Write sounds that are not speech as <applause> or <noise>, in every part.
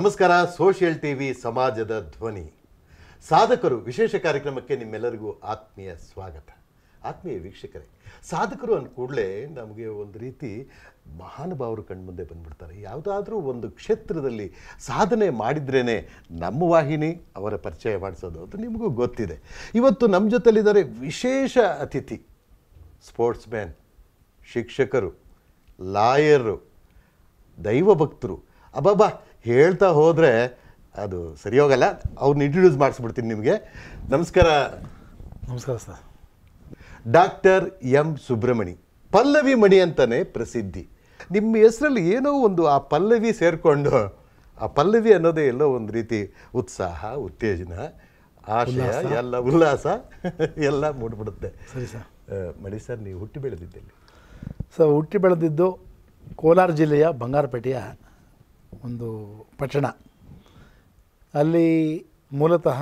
ನಮಸ್ಕಾರ social TV ಸಮಾಜದ ಧ್ವನಿ ಸಾಧಕರು ವಿಶೇಷ ಕಾರ್ಯಕ್ರಮಕ್ಕೆ ನಿಮ್ಮೆಲ್ಲರಿಗೂ ಆತ್ಮೀಯ ಸ್ವಾಗತ ಆತ್ಮೀಯ ವೀಕ್ಷಕರೇ ಸಾಧಕರು ಅಂದ ಕೂಡಲೇ ನಮಗೆ ಒಂದು ರೀತಿ ಮಹಾನುಭಾವರು ಕಣ್ಮುಂದೆ ಬಂದುಬಿಡ್ತಾರೆ ಯಾವುದಾದ್ರೂ ಒಂದು ಕ್ಷೇತ್ರದಲ್ಲಿ ಸಾಧನೆ ಮಾಡಿದ್ರೇ ನಮ್ಮ ವಾಹಿನಿ ಅವರ ಪರಿಚಯ ಮಾಡಿಸೋದು ಅಂತ ನಿಮಗೂ ಗೊತ್ತಿದೆ ಇವತ್ತು ನಮ್ಮ ಜೊತೆಲಿದ್ದಾರೆ ವಿಶೇಷ ಅತಿಥಿ ಸ್ಪೋರ್ಟ್ಸ್ ಮ್ಯಾನ್ ಶಿಕ್ಷಕರು ಲಾಯರು ದೈವಭಕ್ತರು ಅಬಾಬಾ ಹೇಳ್ತಾ ಹೋದರೆ ಅದು ಸರಿ ಹೋಗಲ್ಲ ಅವ್ರನ್ನ ಇಂಟ್ರೊಡ್ಯೂಸ್ ಮಾಡಿಸ್ಬಿಡ್ತೀನಿ ನಿಮಗೆ ನಮಸ್ಕಾರ ನಮಸ್ಕಾರ sir doctor M Subramani Pallavi Mani ಅಂತಲೇ ಪ್ರಸಿದ್ಧಿ ನಿಮ್ಮ ಹೆಸರಲ್ಲಿ ಏನೋ ಒಂದು ಆ ಪಲ್ಲವಿ ಸೇರಿಕೊಂಡು ಆ ಪಲ್ಲವಿ ಅನ್ನೋದೇ ಎಲ್ಲೋ ಒಂದು ರೀತಿ ಉತ್ಸಾಹ ಉತ್ತೇಜನ ಆಶಯ ಎಲ್ಲ ಉಲ್ಲಾಸ ಎಲ್ಲ ಮೂಡ್ಬಿಡುತ್ತೆ ಸರಿ ಸರ್ ಮಣಿ ಸರ್ ನೀವು ಹುಟ್ಟಿ ಬೆಳೆದಿದ್ದೆ ಸರ್ ಹುಟ್ಟಿ ಬೆಳೆದಿದ್ದು ಕೋಲಾರ ಜಿಲ್ಲೆಯ ಬಂಗಾರಪೇಟೆಯ ಒಂದು ಪಟ್ಟಣ ಅಲ್ಲಿ ಮೂಲತಃ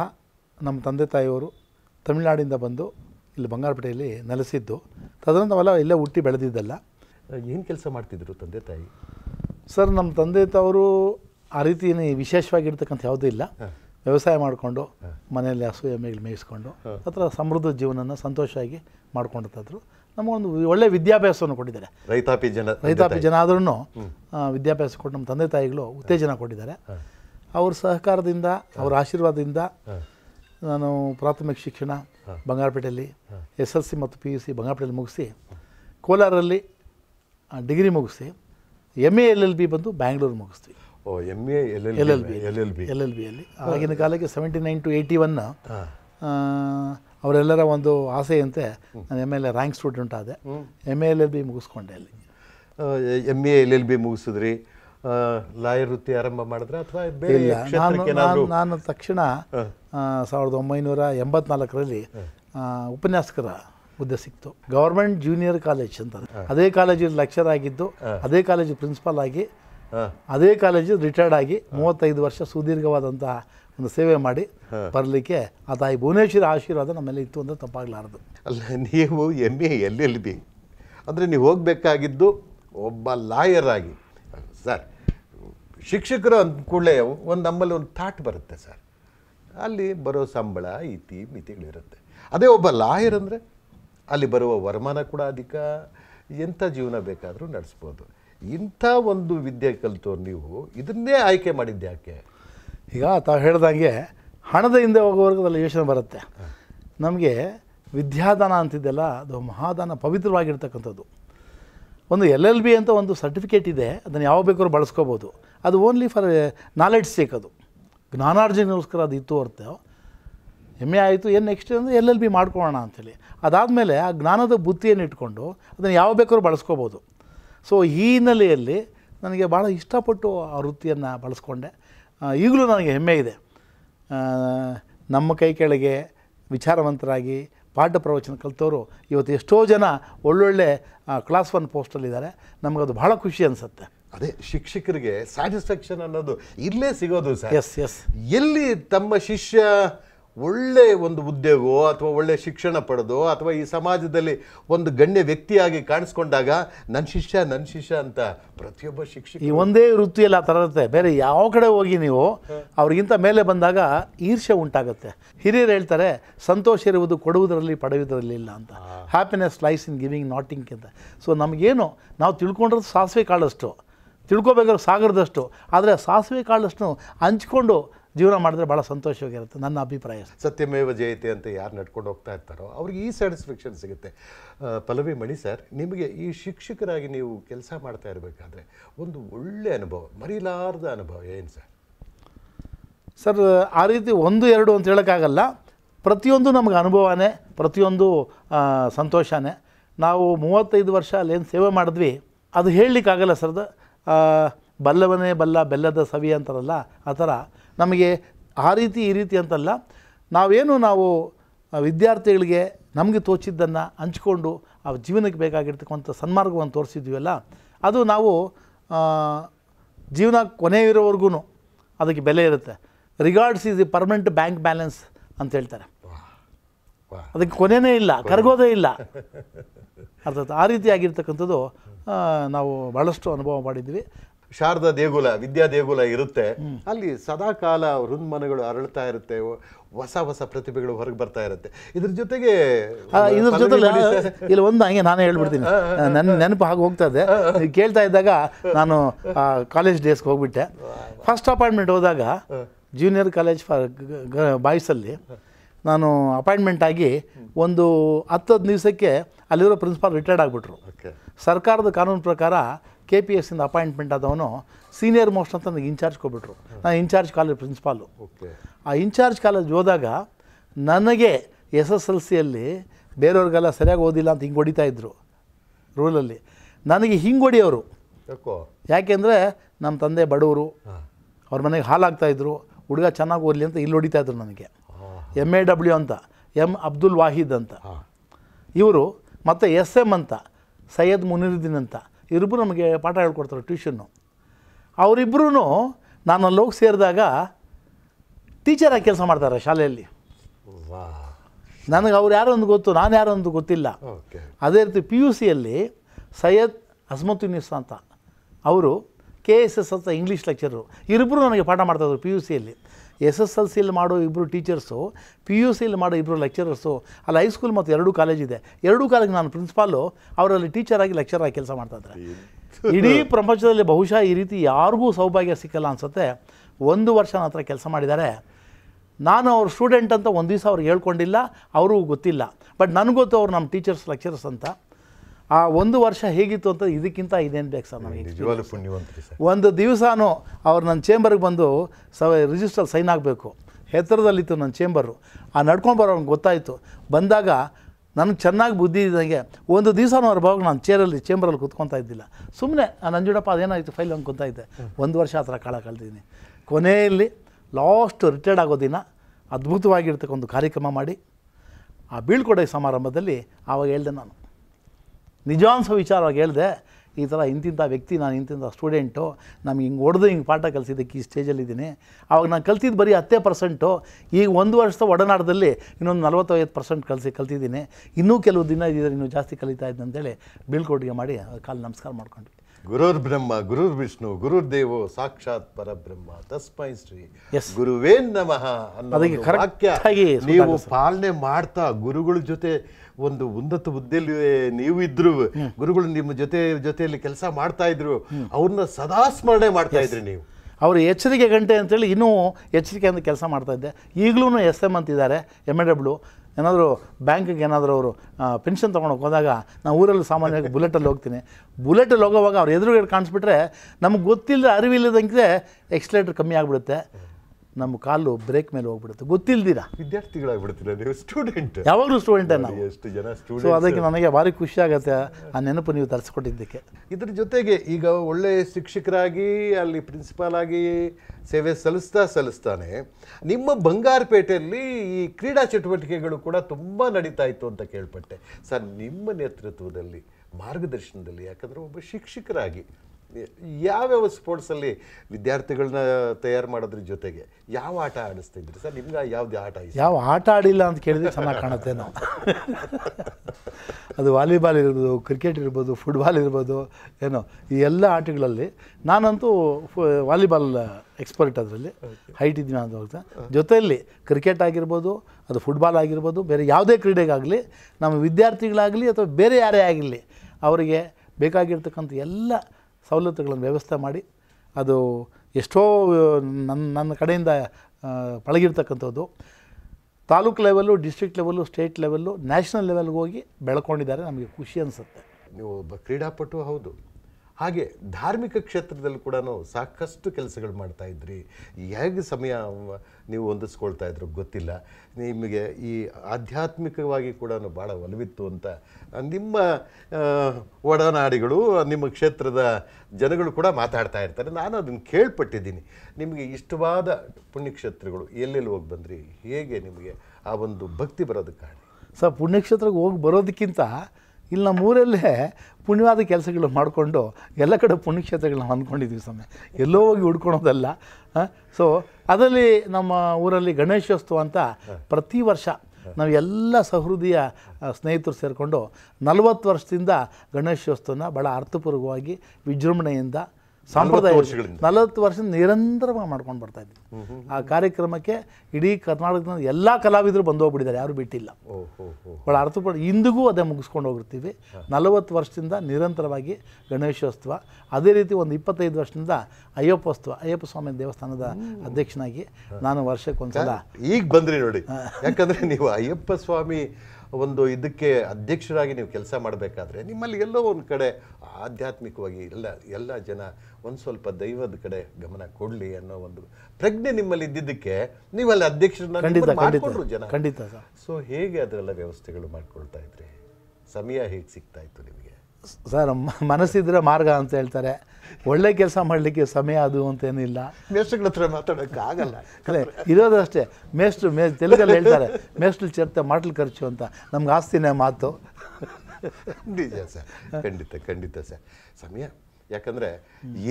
ನಮ್ಮ ತಂದೆ ತಾಯಿಯವರು ತಮಿಳುನಾಡಿಂದ ಬಂದು ಇಲ್ಲಿ ಬಂಗಾರಪೇಟೆಯಲ್ಲಿ ನೆಲೆಸಿದ್ದು ತದನಂತರವಲ್ಲ ನಾವೆಲ್ಲ ಇಲ್ಲೇ ಹುಟ್ಟಿ ಬೆಳೆದಿದ್ದಲ್ಲ ಏನು ಕೆಲಸ ಮಾಡ್ತಿದ್ರು ತಂದೆ ತಾಯಿ ಸರ್ ನಮ್ಮ ತಂದೆ ತಾವರು ಆ ರೀತಿ ವಿಶೇಷವಾಗಿರ್ತಕ್ಕಂಥ ಯಾವುದೂ ಇಲ್ಲ ವ್ಯವಸಾಯ ಮಾಡಿಕೊಂಡು ಮನೆಯಲ್ಲಿ ಹಸು ಎಮ್ಮೆಗಳು ಮೇಯಿಸ್ಕೊಂಡು ಆ ಥರ ಸಮೃದ್ಧ ಜೀವನನ ಸಂತೋಷವಾಗಿ ಮಾಡ್ಕೊಂಡಿರ್ತಾಯಿದ್ರು ನಮಗೊಂದು ಒಳ್ಳೆಯ ವಿದ್ಯಾಭ್ಯಾಸವನ್ನು ಕೊಟ್ಟಿದ್ದಾರೆ ರೈತಾಪಿ ಜನ ರೈತಾಪಿ ಜನ ಆದ್ರೂ ವಿದ್ಯಾಭ್ಯಾಸ ಕೊಟ್ಟು ನಮ್ಮ ತಂದೆ ತಾಯಿಗಳು ಉತ್ತೇಜನ ಕೊಟ್ಟಿದ್ದಾರೆ ಅವ್ರ ಸಹಕಾರದಿಂದ ಅವರ ಆಶೀರ್ವಾದದಿಂದ ನಾನು ಪ್ರಾಥಮಿಕ ಶಿಕ್ಷಣ ಬಂಗಾರಪೇಟೆಯಲ್ಲಿ ಎಸ್ ಎಲ್ ಸಿ ಮತ್ತು ಪಿ ಯು ಸಿ ಬಂಗಾರಪೇಟೆಯಲ್ಲಿ ಮುಗಿಸಿ ಕೋಲಾರಲ್ಲಿ ಡಿಗ್ರಿ ಮುಗಿಸಿ M A L L B ಬಂದು ಬ್ಯಾಂಗ್ಳೂರು ಮುಗಿಸ್ತೀವಿ M A L L L L B L L B L L ಆಗಿನ ಕಾಲಕ್ಕೆ seventy nine to eighty one ಅವರೆಲ್ಲರ ಒಂದು ಆಸೆಯಂತೆ ನಾನು M L A rank student ಆದೆ ಎಮ್ ಎಲ್ ಎಲ್ ಬಿ ಮುಗಿಸ್ಕೊಂಡೆ ಅಲ್ಲಿ M A L L B ಮುಗಿಸಿದ್ರಿ ಲಾಯರ್ ವೃತ್ತಿ ಆರಂಭ ಮಾಡಿದ್ರೆ ಅಥವಾ ನಾನು ನಾನು ತಕ್ಷಣ ಸಾವಿರದ ಒಂಬೈನೂರ ಎಂಬತ್ನಾಲ್ಕರಲ್ಲಿ ಉಪನ್ಯಾಸಕರ ಹುದ್ದೆ ಸಿಕ್ತು ಗೌರ್ಮೆಂಟ್ ಜೂನಿಯರ್ ಕಾಲೇಜ್ ಅಂತ ಅದೇ ಕಾಲೇಜಲ್ಲಿ ಲೆಕ್ಚರ್ ಆಗಿದ್ದು ಅದೇ ಕಾಲೇಜು ಪ್ರಿನ್ಸಿಪಾಲ್ ಆಗಿ ಅದೇ ಕಾಲೇಜು ರಿಟೈರ್ಡ್ ಆಗಿ ಮೂವತ್ತೈದು ವರ್ಷ ಸುದೀರ್ಘವಾದಂತಹ ಒಂದು ಸೇವೆ ಮಾಡಿ ಬರಲಿಕ್ಕೆ ಆ ತಾಯಿ ಭುವನೇಶ್ವರಿ ಆಶೀರ್ವಾದ ನಮ್ಮೆಲ್ಲ ಇತ್ತು ಅಂದರೆ ತಪ್ಪಾಗಲಾರದು ಅಲ್ಲ ನೀವು ಎಮ್ ಎ ಎಲ್ಲಿ ಅಂದರೆ ನೀವು ಹೋಗಬೇಕಾಗಿದ್ದು ಒಬ್ಬ ಲಾಯರ್ ಆಗಿ ಸರ್ ಶಿಕ್ಷಕರು ಅಂದ ಕೂಡಲೇ ಒಂದು ನಮ್ಮಲ್ಲಿ ಒಂದು ಥಾಟ್ ಬರುತ್ತೆ ಸರ್ ಅಲ್ಲಿ ಬರೋ ಸಂಬಳ ಇತಿ ಮಿತಿಗಳಿರುತ್ತೆ ಅದೇ ಒಬ್ಬ ಲಾಯರ್ ಅಂದರೆ ಅಲ್ಲಿ ಬರುವ ವರಮಾನ ಕೂಡ ಅಧಿಕ ಎಂಥ ಜೀವನ ಬೇಕಾದರೂ ನಡೆಸ್ಬೋದು ಇಂಥ ಒಂದು ವಿದ್ಯೆ ಕಲಿತು ನೀವು ಇದನ್ನೇ ಆಯ್ಕೆ ಮಾಡಿದ್ದೆ ಯಾಕೆ ಈಗ ತಾವು ಹೇಳ್ದಂಗೆ ಹಣದ ಹಿಂದೆ ಹೋಗೋವರ್ಗದಲ್ಲಿ ಯೋಚನೆ ಬರುತ್ತೆ ನಮಗೆ ವಿದ್ಯಾದಾನ ಅಂತಿದ್ದೆಲ್ಲ ಅದು ಮಹಾದಾನ ಪವಿತ್ರವಾಗಿರ್ತಕ್ಕಂಥದ್ದು ಒಂದು ಎಲ್ ಎಲ್ ಬಿ ಅಂತ ಒಂದು ಸರ್ಟಿಫಿಕೇಟ್ ಇದೆ ಅದನ್ನು ಯಾವ ಬೇಕಾದ್ರೂ ಬಳಸ್ಕೋಬೋದು ಅದು ಓನ್ಲಿ ಫಾರ್ ನಾಲೆಡ್ಜ್ ಸೇಕ್ ಅದು ಜ್ಞಾನಾರ್ಜನೆಗೋಸ್ಕರ ಅದು ಇತ್ತು ಹೊರತು ಎಮ್ ಎ ಆಯಿತು ಏನು ನೆಕ್ಸ್ಟ್ ಅಂದರೆ ಎಲ್ ಎಲ್ ಬಿ ಮಾಡ್ಕೊಳ್ಳೋಣ ಅಂಥೇಳಿ ಅದಾದಮೇಲೆ ಆ ಜ್ಞಾನದ ಬುತ್ತಿಯನ್ನು ಇಟ್ಕೊಂಡು ಅದನ್ನು ಯಾವ ಬೇಕಾದ್ರೂ ಬಳಸ್ಕೋಬೋದು ಸೊ ಈ ಹಿನ್ನೆಲೆಯಲ್ಲಿ ನನಗೆ ಭಾಳ ಇಷ್ಟಪಟ್ಟು ಆ ವೃತ್ತಿಯನ್ನು ಬಳಸ್ಕೊಂಡೆ ಈಗಲೂ ನನಗೆ ಹೆಮ್ಮೆ ಇದೆ ನಮ್ಮ ಕೈ ಕೆಳಗೆ ವಿಚಾರವಂತರಾಗಿ ಪಾಠ ಪ್ರವಚನ ಕಲಿತವರು ಇವತ್ತು ಎಷ್ಟೋ ಜನ ಒಳ್ಳೊಳ್ಳೆ ಕ್ಲಾಸ್ ಒನ್ ಪೋಸ್ಟಲ್ಲಿದ್ದಾರೆ ನಮಗದು ಬಹಳ ಖುಷಿ ಅನಿಸುತ್ತೆ ಅದೇ ಶಿಕ್ಷಕರಿಗೆ ಸ್ಯಾಟಿಸ್ಫ್ಯಾಕ್ಷನ್ ಅನ್ನೋದು ಇಲ್ಲೇ ಸಿಗೋದು ಸರ್ ಎಸ್ ಎಸ್ ಎಲ್ಲಿ ತಮ್ಮ ಶಿಷ್ಯ ಒಳ್ಳೆ ಒಂದು ಉದ್ಯೋಗವೋ ಅಥವಾ ಒಳ್ಳೆ ಶಿಕ್ಷಣ ಪಡೆದು ಅಥವಾ ಈ ಸಮಾಜದಲ್ಲಿ ಒಂದು ಗಣ್ಯ ವ್ಯಕ್ತಿಯಾಗಿ ಕಾಣಿಸ್ಕೊಂಡಾಗ ನನ್ನ ಶಿಷ್ಯ ನನ್ನ ಶಿಷ್ಯ ಅಂತ ಪ್ರತಿಯೊಬ್ಬ ಶಿಕ್ಷಕ ಈ ಒಂದೇ ವೃತ್ತಿಯಲ್ಲಿ ಆ ಥರ ಇರುತ್ತೆ ಬೇರೆ ಯಾವ ಕಡೆ ಹೋಗಿ ನೀವು ಅವ್ರಿಗಿಂತ ಮೇಲೆ ಬಂದಾಗ ಈರ್ಷ್ಯ ಉಂಟಾಗುತ್ತೆ ಹಿರಿಯರು ಹೇಳ್ತಾರೆ ಸಂತೋಷ ಇರುವುದು ಕೊಡುವುದರಲ್ಲಿ ಪಡೆಯುವುದರಲ್ಲಿ ಇಲ್ಲ ಅಂತ happiness lies in giving nothing ಅಂತ ಸೊ ನಮಗೇನು ನಾವು ತಿಳ್ಕೊಂಡಿರೋದು ಸಾಸಿವೆ ಕಾಳಷ್ಟು ತಿಳ್ಕೊಬೇಕಾದ್ರೆ ಸಾಗರದಷ್ಟು ಆದರೆ ಸಾಸಿವೆ ಕಾಳಷ್ಟು ಹಂಚ್ಕೊಂಡು ಜೀವನ ಮಾಡಿದ್ರೆ ಭಾಳ ಸಂತೋಷವಾಗಿರುತ್ತೆ ನನ್ನ ಅಭಿಪ್ರಾಯ ಸತ್ಯಮೇವ ಜಯತೆ ಅಂತ ಯಾರು ನಡ್ಕೊಂಡು ಹೋಗ್ತಾ ಇರ್ತಾರೋ ಅವ್ರಿಗೆ ಈ ಸ್ಯಾಟಿಸ್ಫ್ಯಾಕ್ಷನ್ ಸಿಗುತ್ತೆ ಪಲ್ಲವಿ ಮಣಿ ಸರ್ ನಿಮಗೆ ಈ ಶಿಕ್ಷಕರಾಗಿ ನೀವು ಕೆಲಸ ಮಾಡ್ತಾ ಇರಬೇಕಾದ್ರೆ ಒಂದು ಒಳ್ಳೆಯ ಅನುಭವ ಮರಿಲಾರದ ಅನುಭವ ಏನು ಸರ್ ಸರ್ ಆ ರೀತಿ ಒಂದು ಎರಡು ಅಂತ ಹೇಳೋಕ್ಕಾಗಲ್ಲ ಪ್ರತಿಯೊಂದು ನಮಗೆ ಅನುಭವನೇ ಪ್ರತಿಯೊಂದು ಸಂತೋಷನೇ ನಾವು ಮೂವತ್ತೈದು ವರ್ಷ ಏನು ಸೇವೆ ಮಾಡಿದ್ವಿ ಅದು ಹೇಳಲಿಕ್ಕಾಗಲ್ಲ ಸರ್ದು ಬಲ್ಲವನೇ ಬಲ್ಲ ಬೆಲ್ಲದ ಸವಿ ಅಂತಾರಲ್ಲ ಆ ಥರ ನಮಗೆ ಆ ರೀತಿ ಈ ರೀತಿ ಅಂತಲ್ಲ ನಾವೇನು ನಾವು ವಿದ್ಯಾರ್ಥಿಗಳಿಗೆ ನಮಗೆ ತೋಚಿದ್ದನ್ನು ಹಂಚ್ಕೊಂಡು ಆ ಜೀವನಕ್ಕೆ ಬೇಕಾಗಿರ್ತಕ್ಕಂಥ ಸನ್ಮಾರ್ಗವನ್ನು ಅಲ್ಲ ಅದು ನಾವು ಜೀವನ ಕೊನೆಯಿರೋವರೆಗೂ ಅದಕ್ಕೆ ಬೆಲೆ ಇರುತ್ತೆ regards is the permanent bank balance ಅಂತ ಹೇಳ್ತಾರೆ ಅದಕ್ಕೆ ಕೊನೆಯೇ ಇಲ್ಲ ಕರಗೋದೇ ಇಲ್ಲ ಅರ್ಥ ಆ ರೀತಿಯಾಗಿರ್ತಕ್ಕಂಥದ್ದು ನಾವು ಭಾಳಷ್ಟು ಅನುಭವ ಮಾಡಿದ್ವಿ ಶಾರದ ದೇಗುಲ ವಿದ್ಯಾ ದೇಗುಲ ಇರುತ್ತೆ ಅಲ್ಲಿ ಸದಾಕಾಲ ಕಾಲ ಹೃನ್ಮನಗಳು ಅರಳ್ತಾ ಇರುತ್ತೆ ಹೊಸ ಹೊಸ ಪ್ರತಿಭೆಗಳು ಹೊರಗೆ ಬರ್ತಾ ಇರುತ್ತೆ ಇದ್ರ ಜೊತೆಗೆ ಇದ್ರ ಜೊತೆ ಇಲ್ಲಿ ಒಂದು ಹಂಗೆ ನಾನು ಹೇಳ್ಬಿಡ್ತೀನಿ ನನ್ನ ನೆನಪು ಹಾಗೆ ಹೋಗ್ತಾ ಇದೆ ಕೇಳ್ತಾ ಇದ್ದಾಗ ನಾನು ಕಾಲೇಜ್ ಡೇಸ್ಗೆ ಹೋಗ್ಬಿಟ್ಟೆ ಫಸ್ಟ್ ಅಪಾಯಿಂಟ್ಮೆಂಟ್ ಹೋದಾಗ ಜೂನಿಯರ್ ಕಾಲೇಜ್ ಫಾರ್ ಬಾಯ್ಸಲ್ಲಿ ನಾನು ಅಪಾಯಿಂಟ್ಮೆಂಟ್ ಆಗಿ ಒಂದು ಹತ್ತು ಹತ್ತು ದಿವಸಕ್ಕೆ ಅಲ್ಲಿರೋ ಪ್ರಿನ್ಸಿಪಾಲ್ ರಿಟೈರ್ಡ್ ಆಗಿಬಿಟ್ರು ಸರ್ಕಾರದ ಕಾನೂನು ಪ್ರಕಾರ ಕೆ ಪಿ ಇಂದ ಅಪಾಯಿಂಟ್ಮೆಂಟ್ ಆದವನು ಸೀನಿಯರ್ ಮೋಸ್ಟ್ ಅಂತ ನನಗೆ ಇನ್ಚಾರ್ಜ್ ಕೊಟ್ಬಿಟ್ರು ನಾನು ಇನ್ಚಾರ್ಜ್ ಕಾಲೇಜ್ ಪ್ರಿನ್ಸಿಪಾಲು ಆ ಇನ್ಚಾರ್ಜ್ ಕಾಲೇಜ್ ಹೋದಾಗ ನನಗೆ ಎಸ್ ಎಸ್ ಎಲ್ ಸಿಯಲ್ಲಿ ಬೇರೆಯವ್ರಿಗೆಲ್ಲ ಸರಿಯಾಗಿ ಓದಿಲ್ಲ ಅಂತ ಹಿಂಗೆ ಹೊಡಿತಾ ಇದ್ದರು ರೂಲಲ್ಲಿ ನನಗೆ ಹಿಂಗೆ ಹೊಡಿಯೋರು ಯಾಕೆಂದರೆ ನಮ್ಮ ತಂದೆ ಬಡವರು ಅವ್ರ ಮನೆಗೆ ಹಾಲಾಗ್ತಾಯಿದ್ರು ಹುಡುಗ ಚೆನ್ನಾಗಿ ಓದಲಿ ಅಂತ ಇಲ್ಲಿ ಹೊಡಿತಾ ಇದ್ರು ನನಗೆ ಎಮ್ ಎ ಡಬ್ಲ್ಯೂ ಅಂತ ಎಮ್ ಅಬ್ದುಲ್ ವಾಹಿದ್ ಅಂತ ಇವರು ಮತ್ತು ಎಸ್ ಎಮ್ ಅಂತ ಸೈಯದ್ ಮುನಿರುದ್ದೀನ್ ಅಂತ ಇಬ್ಬರು ನಮಗೆ ಪಾಠ ಹೇಳ್ಕೊಡ್ತಾರೆ ಟ್ಯೂಷನ್ನು ಅವರಿಬ್ಬರೂ ನಾನು ಅಲ್ಲಿ ಹೋಗಿ ಸೇರಿದಾಗ ಟೀಚರಾಗಿ ಕೆಲಸ ಮಾಡ್ತಾರೆ ಶಾಲೆಯಲ್ಲಿ ನನಗೆ ಅವ್ರು ಯಾರೊಂದು ಗೊತ್ತು ನಾನು ಯಾರೊಂದು ಗೊತ್ತಿಲ್ಲ ಅದೇ ರೀತಿ ಪಿ ಯು ಸಿಯಲ್ಲಿ ಸೈಯದ್ ಹಸ್ಮತುನ್ನಿಸ್ ಅಂತ ಅವರು ಕೆ ಎಸ್ ಎಸ್ ಅಂತ ಇಂಗ್ಲೀಷ್ ಲೆಕ್ಚರು ಇರಿಬ್ಬರು ನನಗೆ ಪಾಠ ಮಾಡ್ತಾಯಿದ್ರು ಪಿ ಯು ಸಿಯಲ್ಲಿ ಎಸ್ ಎಸ್ ಎಲ್ ಸಿಲಿ ಮಾಡೋ ಇಬ್ಬರು ಟೀಚರ್ಸು ಪಿ ಯು ಸಿಲಿ ಮಾಡೋ ಇಬ್ಬರು ಲೆಕ್ಚರರ್ಸು ಅಲ್ಲಿ ಹೈಸ್ಕೂಲ್ ಮತ್ತು ಎರಡೂ ಕಾಲೇಜ್ ಇದೆ ಎರಡೂ ಕಾಲೇಜ್ ನಾನು ಪ್ರಿನ್ಸಿಪಾಲು ಅವರಲ್ಲಿ ಟೀಚರ್ ಆಗಿ ಲೆಕ್ಚರ್ ಆಗಿ ಕೆಲಸ ಮಾಡ್ತಾಯಿದ್ದಾರೆ ಇಡೀ ಪ್ರಪಂಚದಲ್ಲಿ ಬಹುಶಃ ಈ ರೀತಿ ಯಾರಿಗೂ ಸೌಭಾಗ್ಯ ಸಿಕ್ಕಲ್ಲ ಅನ್ಸುತ್ತೆ ಒಂದು ವರ್ಷ ನನ್ನ ಹತ್ರ ಕೆಲಸ ಮಾಡಿದ್ದಾರೆ ನಾನು ಅವ್ರ ಸ್ಟೂಡೆಂಟ್ ಅಂತ ಒಂದು ದಿವಸ ಅವ್ರಿಗೆ ಹೇಳ್ಕೊಂಡಿಲ್ಲ ಅವರಿಗೂ ಗೊತ್ತಿಲ್ಲ ಬಟ್ ನನಗೊತ್ತು ಅವ್ರು ನಮ್ಮ ಟೀಚರ್ಸ್ ಲೆಕ್ಚರರ್ಸ್ ಅಂತ ಆ ಒಂದು ವರ್ಷ ಹೇಗಿತ್ತು ಅಂತ ಇದಕ್ಕಿಂತ ಇದೇನು ಬೇಕು ಸರ್ ನಮಗೆ ಒಂದು ದಿವಸಾನು ಅವ್ರು ನನ್ನ ಚೇಂಬರ್ಗೆ ಬಂದು ಸ ರಿಜಿಸ್ಟರ್ ಸೈನ್ ಆಗಬೇಕು ಎತ್ತರದಲ್ಲಿತ್ತು ನನ್ನ ಚೇಂಬರು ಆ ನಡ್ಕೊಂಡು ಬರೋ ಗೊತ್ತಾಯಿತು ಬಂದಾಗ ನನಗೆ ಚೆನ್ನಾಗಿ ಬುದ್ಧಿ ಇದ್ದಂಗೆ ಒಂದು ದಿವಸನೂ ಅವ್ರ ಭಾಗ ನಾನು ಚೇರಲ್ಲಿ ಚೇಂಬರಲ್ಲಿ ಕುತ್ಕೊತಾ ಇದ್ದಿಲ್ಲ ಸುಮ್ಮನೆ ನಂಜುಡಪ್ಪ ಅದೇನಾಯಿತು ಫೈಲ್ ಹಂಗೆ ಇದ್ದೆ ಒಂದು ವರ್ಷ ಆ ಥರ ಕಾಳ ಕಳೆದಿದ್ದೀನಿ ಕೊನೆಯಲ್ಲಿ ಲಾಸ್ಟ್ ರಿಟೈರ್ಡ್ ಆಗೋ ದಿನ ಅದ್ಭುತವಾಗಿರ್ತಕ್ಕೊಂದು ಕಾರ್ಯಕ್ರಮ ಮಾಡಿ ಆ ಬೀಳ್ಕೊಡೆ ಸಮಾರಂಭದಲ್ಲಿ ಆವಾಗ ಹೇಳ್ದೆ ನಾನು ನಿಜಾಂಶ ವಿಚಾರವಾಗಿ ಹೇಳಿದೆ ಈ ಥರ ಇಂತಿಂಥ ವ್ಯಕ್ತಿ ನಾನು ಇಂತಿಂಥ ಸ್ಟೂಡೆಂಟು ನಮ್ಗೆ ಹಿಂಗೆ ಹೊಡೆದು ಹಿಂಗೆ ಪಾಠ ಕಲಿಸಿದ್ದಕ್ಕೆ ಈ ಸ್ಟೇಜಲ್ಲಿದ್ದೀನಿ ಆವಾಗ ನಾನು ಕಲ್ತಿದ್ದು ಬರೀ ಹತ್ತೇ ಪರ್ಸೆಂಟು ಈಗ ಒಂದು ವರ್ಷದ ಒಡನಾಡದಲ್ಲಿ ಇನ್ನೊಂದು ನಲ್ವತ್ತೈದು ಪರ್ಸೆಂಟ್ ಕಲಿಸಿ ಕಲ್ತಿದ್ದೀನಿ ಇನ್ನೂ ಕೆಲವು ದಿನ ಇದ್ದರೆ ಇನ್ನೂ ಜಾಸ್ತಿ ಕಲಿತಾ ಇದ್ದೆ ಅಂತೇಳಿ ಬೀಳ್ಕೊಡುಗೆ ಮಾಡಿ ಕಾಲು ನಮಸ್ಕಾರ ಮಾಡ್ಕೊಂಡ್ವಿ ಗುರುರ್ ಬ್ರಹ್ಮ ಗುರುರ್ ವಿಷ್ಣು ಗುರುರ್ ದೇವೋ ಸಾಕ್ಷಾತ್ ಪರಬ್ರಹ್ಮ ತಸ್ಮೈ ಶ್ರೀ ಗುರುವೇ ನಮಃ ಅನ್ನೋ ವಾಕ್ಯ ನೀವು ಪಾಲನೆ ಮಾಡ್ತಾ ಗುರುಗಳ ಜೊತೆ ಒಂದು ಉನ್ನತ ಹುದ್ದೆಯಲ್ಲಿ ನೀವು ಇದ್ರು ಗುರುಗಳು ನಿಮ್ಮ ಜೊತೆ ಜೊತೆಯಲ್ಲಿ ಕೆಲಸ ಮಾಡ್ತಾ ಇದ್ರು ಅವ್ರನ್ನ ಸದಾ ಸ್ಮರಣೆ ಮಾಡ್ತಾ ಇದ್ರಿ ನೀವು ಅವರು ಎಚ್ಚರಿಕೆ ಗಂಟೆ ಅಂತೇಳಿ ಇನ್ನೂ ಅಂತ ಕೆಲಸ ಮಾಡ್ತಾಯಿದ್ದೆ ಈಗಲೂ ಎಸ್ ಎಮ್ ಅಂತಿದ್ದಾರೆ ಎಮ್ ಎ ಡಬ್ಲ್ಯೂ ಏನಾದರೂ ಬ್ಯಾಂಕಿಗೆ ಏನಾದರೂ ಅವರು ಪೆನ್ಷನ್ ತೊಗೊಂಡೋಗಿ ಹೋದಾಗ ನಾವು ಊರಲ್ಲಿ ಸಾಮಾನ್ಯವಾಗಿ ಬುಲೆಟಲ್ಲಿ ಹೋಗ್ತೀನಿ ಬುಲೆಟಲ್ಲಿ ಹೋಗೋವಾಗ ಅವ್ರು ಎದುರುಗಡೆ ಕಾಣಿಸ್ಬಿಟ್ರೆ ನಮ್ಗೆ ಗೊತ್ತಿಲ್ಲದೆ ಅರಿವಿಲ್ಲದಂಗೆ ಎಕ್ಸ್ಲೇಟ್ರ್ ಕಮ್ಮಿ ಆಗಿಬಿಡುತ್ತೆ ನಮ್ಮ ಕಾಲು ಬ್ರೇಕ್ ಮೇಲೆ ಹೋಗ್ಬಿಡುತ್ತೆ ಗೊತ್ತಿಲ್ದಿರ ವಿದ್ಯಾರ್ಥಿಗಳಾಗ್ಬಿಡ್ತಿಲ್ಲ ನೀವು ಸ್ಟೂಡೆಂಟ್ ಯಾವಾಗಲೂ ಸ್ಟೂಡೆಂಟ್ ಎಷ್ಟು ಜನ ಸ್ಟೂಡೆಂಟ್ ಅದಕ್ಕೆ ನನಗೆ ಭಾರಿ ಖುಷಿ ಆಗುತ್ತೆ ಆ ನೆನಪು ನೀವು ತರಿಸ್ಕೊಟ್ಟಿದ್ದಕ್ಕೆ ಇದ್ರ ಜೊತೆಗೆ ಈಗ ಒಳ್ಳೆ ಶಿಕ್ಷಕರಾಗಿ ಅಲ್ಲಿ ಪ್ರಿನ್ಸಿಪಾಲ್ ಆಗಿ ಸೇವೆ ಸಲ್ಲಿಸ್ತಾ ಸಲ್ಲಿಸ್ತಾನೆ ನಿಮ್ಮ ಬಂಗಾರಪೇಟೆಯಲ್ಲಿ ಈ ಕ್ರೀಡಾ ಚಟುವಟಿಕೆಗಳು ಕೂಡ ತುಂಬ ನಡೀತಾ ಇತ್ತು ಅಂತ ಕೇಳ್ಪಟ್ಟೆ ಸರ್ ನಿಮ್ಮ ನೇತೃತ್ವದಲ್ಲಿ ಮಾರ್ಗದರ್ಶನದಲ್ಲಿ ಯಾಕಂದರೆ ಒಬ್ಬ ಶಿಕ್ಷಕರಾಗಿ ಯಾವ್ಯಾವ ಸ್ಪೋರ್ಟ್ಸಲ್ಲಿ ವಿದ್ಯಾರ್ಥಿಗಳನ್ನ ತಯಾರು ಮಾಡೋದ್ರ ಜೊತೆಗೆ ಯಾವ ಆಟ ಆಡಿಸ್ತಿದ್ರಿ ಸರ್ ನಿಮ್ಗೆ ಯಾವುದೇ ಆಟ ಯಾವ ಆಟ ಆಡಿಲ್ಲ ಅಂತ ಕೇಳಿದ್ರೆ ಚೆನ್ನಾಗಿ ಕಾಣುತ್ತೆ ನಾವು ಅದು ವಾಲಿಬಾಲ್ ಇರ್ಬೋದು ಕ್ರಿಕೆಟ್ ಇರ್ಬೋದು ಫುಟ್ಬಾಲ್ ಇರ್ಬೋದು ಏನೋ ಈ ಎಲ್ಲ ಆಟಗಳಲ್ಲಿ ನಾನಂತೂ ವಾಲಿಬಾಲ್ ಎಕ್ಸ್ಪರ್ಟ್ ಅದರಲ್ಲಿ ಹೈಟ್ ಇದ್ದೀನಿ ಅಂತ ಹೋಗ್ತಾ ಜೊತೆಯಲ್ಲಿ ಕ್ರಿಕೆಟ್ ಆಗಿರ್ಬೋದು ಅದು ಫುಟ್ಬಾಲ್ ಆಗಿರ್ಬೋದು ಬೇರೆ ಯಾವುದೇ ಕ್ರೀಡೆಗಾಗಲಿ ನಮ್ಮ ವಿದ್ಯಾರ್ಥಿಗಳಾಗಲಿ ಅಥವಾ ಬೇರೆ ಯಾರೇ ಆಗಿರಲಿ ಅವರಿಗೆ ಬೇಕಾಗಿರ್ತಕ್ಕಂಥ ಎಲ್ಲ ಸವಲತ್ತುಗಳನ್ನು ವ್ಯವಸ್ಥೆ ಮಾಡಿ ಅದು ಎಷ್ಟೋ ನನ್ನ ನನ್ನ ಕಡೆಯಿಂದ ಪಳಗಿರ್ತಕ್ಕಂಥದ್ದು taluk level district level state level national ಲೆವೆಲ್ಗೆ ಹೋಗಿ ಬೆಳ್ಕೊಂಡಿದ್ದಾರೆ ನಮಗೆ ಖುಷಿ ಅನಿಸುತ್ತೆ ನೀವು ಒಬ್ಬ ಕ್ರೀಡಾಪಟು ಹೌದು ಹಾಗೆ ಧಾರ್ಮಿಕ ಕ್ಷೇತ್ರದಲ್ಲಿ ಕೂಡ ಸಾಕಷ್ಟು ಕೆಲಸಗಳು ಮಾಡ್ತಾ ಇದ್ರಿ ಹೇಗೆ ಸಮಯ ನೀವು ಹೊಂದಿಸ್ಕೊಳ್ತಾ ಇದ್ರು ಗೊತ್ತಿಲ್ಲ ನಿಮಗೆ ಈ ಆಧ್ಯಾತ್ಮಿಕವಾಗಿ ಕೂಡ ಭಾಳ ಒಲವಿತ್ತು ಅಂತ ನಿಮ್ಮ ಒಡನಾಡಿಗಳು ನಿಮ್ಮ ಕ್ಷೇತ್ರದ ಜನಗಳು ಕೂಡ ಮಾತಾಡ್ತಾ ಇರ್ತಾರೆ ನಾನು ಅದನ್ನು ಕೇಳ್ಪಟ್ಟಿದ್ದೀನಿ ನಿಮಗೆ ಇಷ್ಟವಾದ ಪುಣ್ಯಕ್ಷೇತ್ರಗಳು ಎಲ್ಲೆಲ್ಲಿ ಹೋಗಿ ಬಂದ್ರಿ ಹೇಗೆ ನಿಮಗೆ ಆ ಒಂದು ಭಕ್ತಿ ಬರೋದಕ್ಕೆ ಕಾರಣ ಸರ್ ಪುಣ್ಯಕ್ಷೇತ್ರಕ್ಕೆ ಹೋಗಿ ಬರೋದಕ್ಕಿಂತ ಇಲ್ಲಿ ನಮ್ಮ ಊರಲ್ಲೇ ಪುಣ್ಯವಾದ ಕೆಲಸಗಳು ಮಾಡಿಕೊಂಡು ಎಲ್ಲ ಕಡೆ ಪುಣ್ಯಕ್ಷೇತ್ರಗಳನ್ನ ಹೊಂದ್ಕೊಂಡಿದ್ದೀವಿ ಸಮಯ ಎಲ್ಲೋ ಹೋಗಿ ಹುಡ್ಕೊಳೋದಲ್ಲ ಸೊ ಅದರಲ್ಲಿ ನಮ್ಮ ಊರಲ್ಲಿ ಗಣೇಶೋತ್ಸವ ಅಂತ ಪ್ರತಿ ವರ್ಷ ನಾವು ಎಲ್ಲ ಸಹೃದಯ ಸ್ನೇಹಿತರು ಸೇರಿಕೊಂಡು ನಲವತ್ತು ವರ್ಷದಿಂದ ಗಣೇಶೋತ್ಸವನ ಭಾಳ ಅರ್ಥಪೂರ್ವವಾಗಿ ವಿಜೃಂಭಣೆಯಿಂದ ಸಾಂಪ್ರದಾಯ ನಲವತ್ತು ವರ್ಷ ನಿರಂತರವಾಗಿ ಮಾಡ್ಕೊಂಡು ಬರ್ತಾ ಇದ್ವಿ ಆ ಕಾರ್ಯಕ್ರಮಕ್ಕೆ ಇಡೀ ಕರ್ನಾಟಕದ ಎಲ್ಲ ಕಲಾವಿದರು ಬಂದು ಹೋಗ್ಬಿಟ್ಟಿದ್ದಾರೆ ಯಾರು ಬಿಟ್ಟಿಲ್ಲ ಭಾಳ ಅರ್ಥಪಟ್ಟು ಇಂದಿಗೂ ಅದೇ ಮುಗಿಸ್ಕೊಂಡು ಹೋಗಿರ್ತೀವಿ ನಲವತ್ತು ವರ್ಷದಿಂದ ನಿರಂತರವಾಗಿ ಗಣೇಶೋತ್ಸವ ಅದೇ ರೀತಿ ಒಂದು ಇಪ್ಪತ್ತೈದು ವರ್ಷದಿಂದ ಅಯ್ಯಪ್ಪೋತ್ಸವ ಅಯ್ಯಪ್ಪ ಸ್ವಾಮಿ ದೇವಸ್ಥಾನದ ಅಧ್ಯಕ್ಷನಾಗಿ ನಾನು ವರ್ಷಕ್ಕೆ ಒಂದ್ಸಲ ಈಗ ಬಂದ್ರಿ ನೋಡಿ ಯಾಕಂದ್ರೆ ನೀವು ಅಯ್ಯಪ್ಪ ಸ್ವಾಮಿ ಒಂದು ಇದಕ್ಕೆ ಅಧ್ಯಕ್ಷರಾಗಿ ನೀವು ಕೆಲಸ ಮಾಡಬೇಕಾದ್ರೆ ನಿಮ್ಮಲ್ಲಿ ಎಲ್ಲೋ ಒಂದು ಕಡೆ ಆಧ್ಯಾತ್ಮಿಕವಾಗಿ ಎಲ್ಲ ಎಲ್ಲ ಜನ ಒಂದು ಸ್ವಲ್ಪ ದೈವದ ಕಡೆ ಗಮನ ಕೊಡಲಿ ಅನ್ನೋ ಒಂದು ಪ್ರಜ್ಞೆ ನಿಮ್ಮಲ್ಲಿ ಇದ್ದಿದ್ದಕ್ಕೆ ನೀವಲ್ಲಿ ಅಧ್ಯಕ್ಷರನ್ನ ಮಾಡಿಕೊಂಡ್ರು ಜನ ಖಂಡಿತ ಸೊ ಹೇಗೆ ಅದರೆಲ್ಲ ವ್ಯವಸ್ಥೆಗಳು ಮಾಡ್ಕೊಳ್ತಾ ಇದ್ರಿ ಸಮಯ ಹೇಗೆ ಸಿಗ್ತಾ ಇತ್ತು ನಿಮಗೆ ಸರ್ ಮನಸ್ಸಿದ್ರೆ ಮಾರ್ಗ ಅಂತ ಹೇಳ್ತಾರೆ ಒಳ್ಳೆ ಕೆಲಸ ಮಾಡಲಿಕ್ಕೆ ಸಮಯ ಅದು ಅಂತೇನಿಲ್ಲ ಮೇಷ್ಟ್ರಗಳ ಹತ್ರ ಮಾತಾಡೋಕ್ಕಾಗಲ್ಲ ಅದೇ ಇರೋದಷ್ಟೇ ಮೇಷ್ಟ್ರು ಮೇ ತೆಲುಗಲ್ಲಿ ಹೇಳ್ತಾರೆ ಮೇಷ್ಟ್ರು ಚರ್ತೆ ಮಾಡಲು ಖರ್ಚು ಅಂತ ನಮ್ಗೆ ಆಸ್ತಿನೇ ಮಾತು ನಿಜ ಸರ್ ಖಂಡಿತ ಖಂಡಿತ ಸರ್ ಸಮಯ ಯಾಕಂದ್ರೆ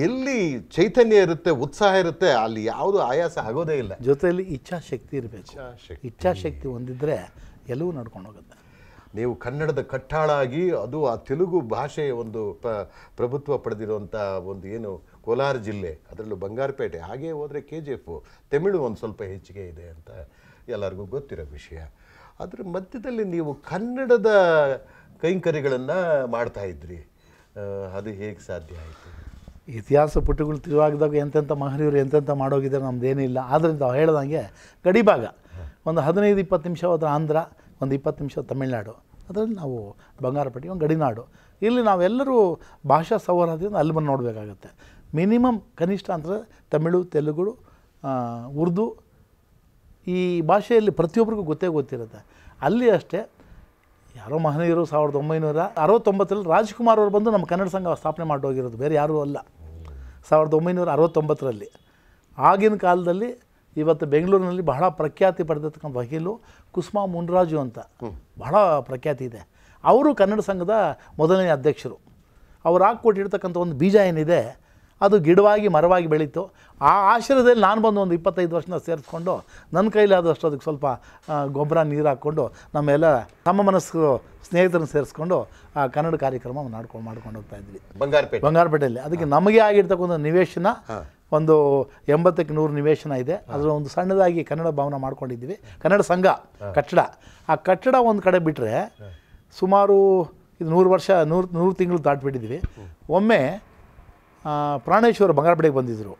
ಎಲ್ಲಿ ಚೈತನ್ಯ ಇರುತ್ತೆ ಉತ್ಸಾಹ ಇರುತ್ತೆ ಅಲ್ಲಿ ಯಾವುದು ಆಯಾಸ ಆಗೋದೇ ಇಲ್ಲ ಜೊತೆಯಲ್ಲಿ ಇಚ್ಛಾಶಕ್ತಿ ಇರಬೇಕು ಇಚ್ಛಾಶಕ್ತಿ ಹೊಂದಿದ್ರೆ ಎಲ್ಲವೂ ನಡ್ಕೊಂಡು ಹೋಗುತ್ತೆ ನೀವು ಕನ್ನಡದ ಕಟ್ಟಾಳಾಗಿ ಅದು ಆ ತೆಲುಗು ಭಾಷೆಯ ಒಂದು ಪ ಪ್ರಭುತ್ವ ಪಡೆದಿರುವಂಥ ಒಂದು ಏನು ಕೋಲಾರ ಜಿಲ್ಲೆ ಅದರಲ್ಲೂ ಬಂಗಾರಪೇಟೆ ಹಾಗೇ ಹೋದರೆ ಕೆ ಜಿ ಎಫು ತಮಿಳು ಒಂದು ಸ್ವಲ್ಪ ಹೆಚ್ಚಿಗೆ ಇದೆ ಅಂತ ಎಲ್ಲರಿಗೂ ಗೊತ್ತಿರೋ ವಿಷಯ ಅದರ ಮಧ್ಯದಲ್ಲಿ ನೀವು ಕನ್ನಡದ ಕೈಂಕರ್ಯಗಳನ್ನು ಮಾಡ್ತಾಯಿದ್ರಿ ಅದು ಹೇಗೆ ಸಾಧ್ಯ ಆಯಿತು ಇತಿಹಾಸ ಪುಟಗಳು ತಿರುವಾಗಿದಾಗ ಎಂತೆಂಥ ಮಹನೀಯರು ಎಂತೆಂಥ ಮಾಡೋಗಿದ್ದಾರೆ ನಮ್ಮದೇನಿಲ್ಲ ಆದ್ದರಿಂದ ಹೇಳ್ದಂಗೆ ಗಡಿಭಾಗ ಒಂದು ಹದಿನೈದು ಇಪ್ಪತ್ತು ನಿಮಿಷ ಹೋದ್ರೆ ಆಂಧ್ರ ಒಂದು ಇಪ್ಪತ್ತು ನಿಮಿಷ ತಮಿಳ್ನಾಡು ಅದರಲ್ಲಿ ನಾವು ಬಂಗಾರಪಟ್ಟಿ ಒಂದು ಗಡಿನಾಡು ಇಲ್ಲಿ ನಾವೆಲ್ಲರೂ ಭಾಷಾ ಸೌಹಾರ್ದಿಂದ ಅಲ್ಲಿ ಬಂದು ನೋಡಬೇಕಾಗತ್ತೆ ಮಿನಿಮಮ್ ಕನಿಷ್ಠ ಅಂದರೆ ತಮಿಳು ತೆಲುಗು ಉರ್ದು ಈ ಭಾಷೆಯಲ್ಲಿ ಪ್ರತಿಯೊಬ್ಬರಿಗೂ ಗೊತ್ತೇ ಗೊತ್ತಿರುತ್ತೆ ಅಲ್ಲಿ ಅಷ್ಟೇ ಯಾರೋ ಮಹನೀಯರು ಸಾವಿರದ ಒಂಬೈನೂರ ಅರವತ್ತೊಂಬತ್ತರಲ್ಲಿ ರಾಜ್ಕುಮಾರ್ ಅವರು ಬಂದು ನಮ್ಮ ಕನ್ನಡ ಸಂಘ ಸ್ಥಾಪನೆ ಮಾಡಿ ಹೋಗಿರೋದು ಬೇರೆ ಯಾರೂ ಅಲ್ಲ ಸಾವಿರದ ಒಂಬೈನೂರ ಅರವತ್ತೊಂಬತ್ತರಲ್ಲಿ ಆಗಿನ ಕಾಲದಲ್ಲಿ ಇವತ್ತು ಬೆಂಗಳೂರಿನಲ್ಲಿ ಬಹಳ ಪ್ರಖ್ಯಾತಿ ಪಡೆದಿರ್ತಕ್ಕಂಥ ವಕೀಲು ಕುಸುಮಾ ಮುನ್ರಾಜು ಅಂತ ಬಹಳ ಪ್ರಖ್ಯಾತಿ ಇದೆ ಅವರು ಕನ್ನಡ ಸಂಘದ ಮೊದಲನೇ ಅಧ್ಯಕ್ಷರು ಅವ್ರು ಹಾಕ್ಕೊಟ್ಟಿರ್ತಕ್ಕಂಥ ಒಂದು ಬೀಜ ಏನಿದೆ ಅದು ಗಿಡವಾಗಿ ಮರವಾಗಿ ಬೆಳೀತು ಆ ಆಶ್ರಯದಲ್ಲಿ ನಾನು ಬಂದು ಒಂದು ಇಪ್ಪತ್ತೈದು ವರ್ಷನ ಸೇರಿಸ್ಕೊಂಡು ನನ್ನ ಕೈಲಾದಷ್ಟು ಅದಕ್ಕೆ ಸ್ವಲ್ಪ ಗೊಬ್ಬರ ನೀರು ಹಾಕ್ಕೊಂಡು ನಮ್ಮೆಲ್ಲ ತಮ್ಮ ಮನಸ್ಸು ಸ್ನೇಹಿತರನ್ನು ಸೇರಿಸ್ಕೊಂಡು ಆ ಕನ್ನಡ ಕಾರ್ಯಕ್ರಮ ಮಾಡ್ಕೊಂಡು ಮಾಡ್ಕೊಂಡು ಹೋಗ್ತಾ ಇದ್ವಿ ಬಂಗಾರಪೇಟೆ ಬಂಗಾರಪೇಟೆಯಲ್ಲಿ ಅದಕ್ಕೆ ನಮಗೆ ಆಗಿರ್ತಕ್ಕಂಥ ನಿವೇಶನ ಒಂದು ಎಂಬತ್ತಕ್ಕೆ ನೂರು ನಿವೇಶನ ಇದೆ ಅದರ ಒಂದು ಸಣ್ಣದಾಗಿ ಕನ್ನಡ ಭವನ ಮಾಡ್ಕೊಂಡಿದ್ದೀವಿ ಕನ್ನಡ ಸಂಘ ಕಟ್ಟಡ ಆ ಕಟ್ಟಡ ಒಂದು ಕಡೆ ಬಿಟ್ಟರೆ ಸುಮಾರು ಇದು ನೂರು ವರ್ಷ ನೂರು ನೂರು ತಿಂಗಳು ದಾಟಿಬಿಟ್ಟಿದ್ವಿ ಒಮ್ಮೆ ಪ್ರಾಣೇಶ್ವರ ಬಂಗಾರಪೇಟೆಗೆ ಬಂದಿದ್ದರು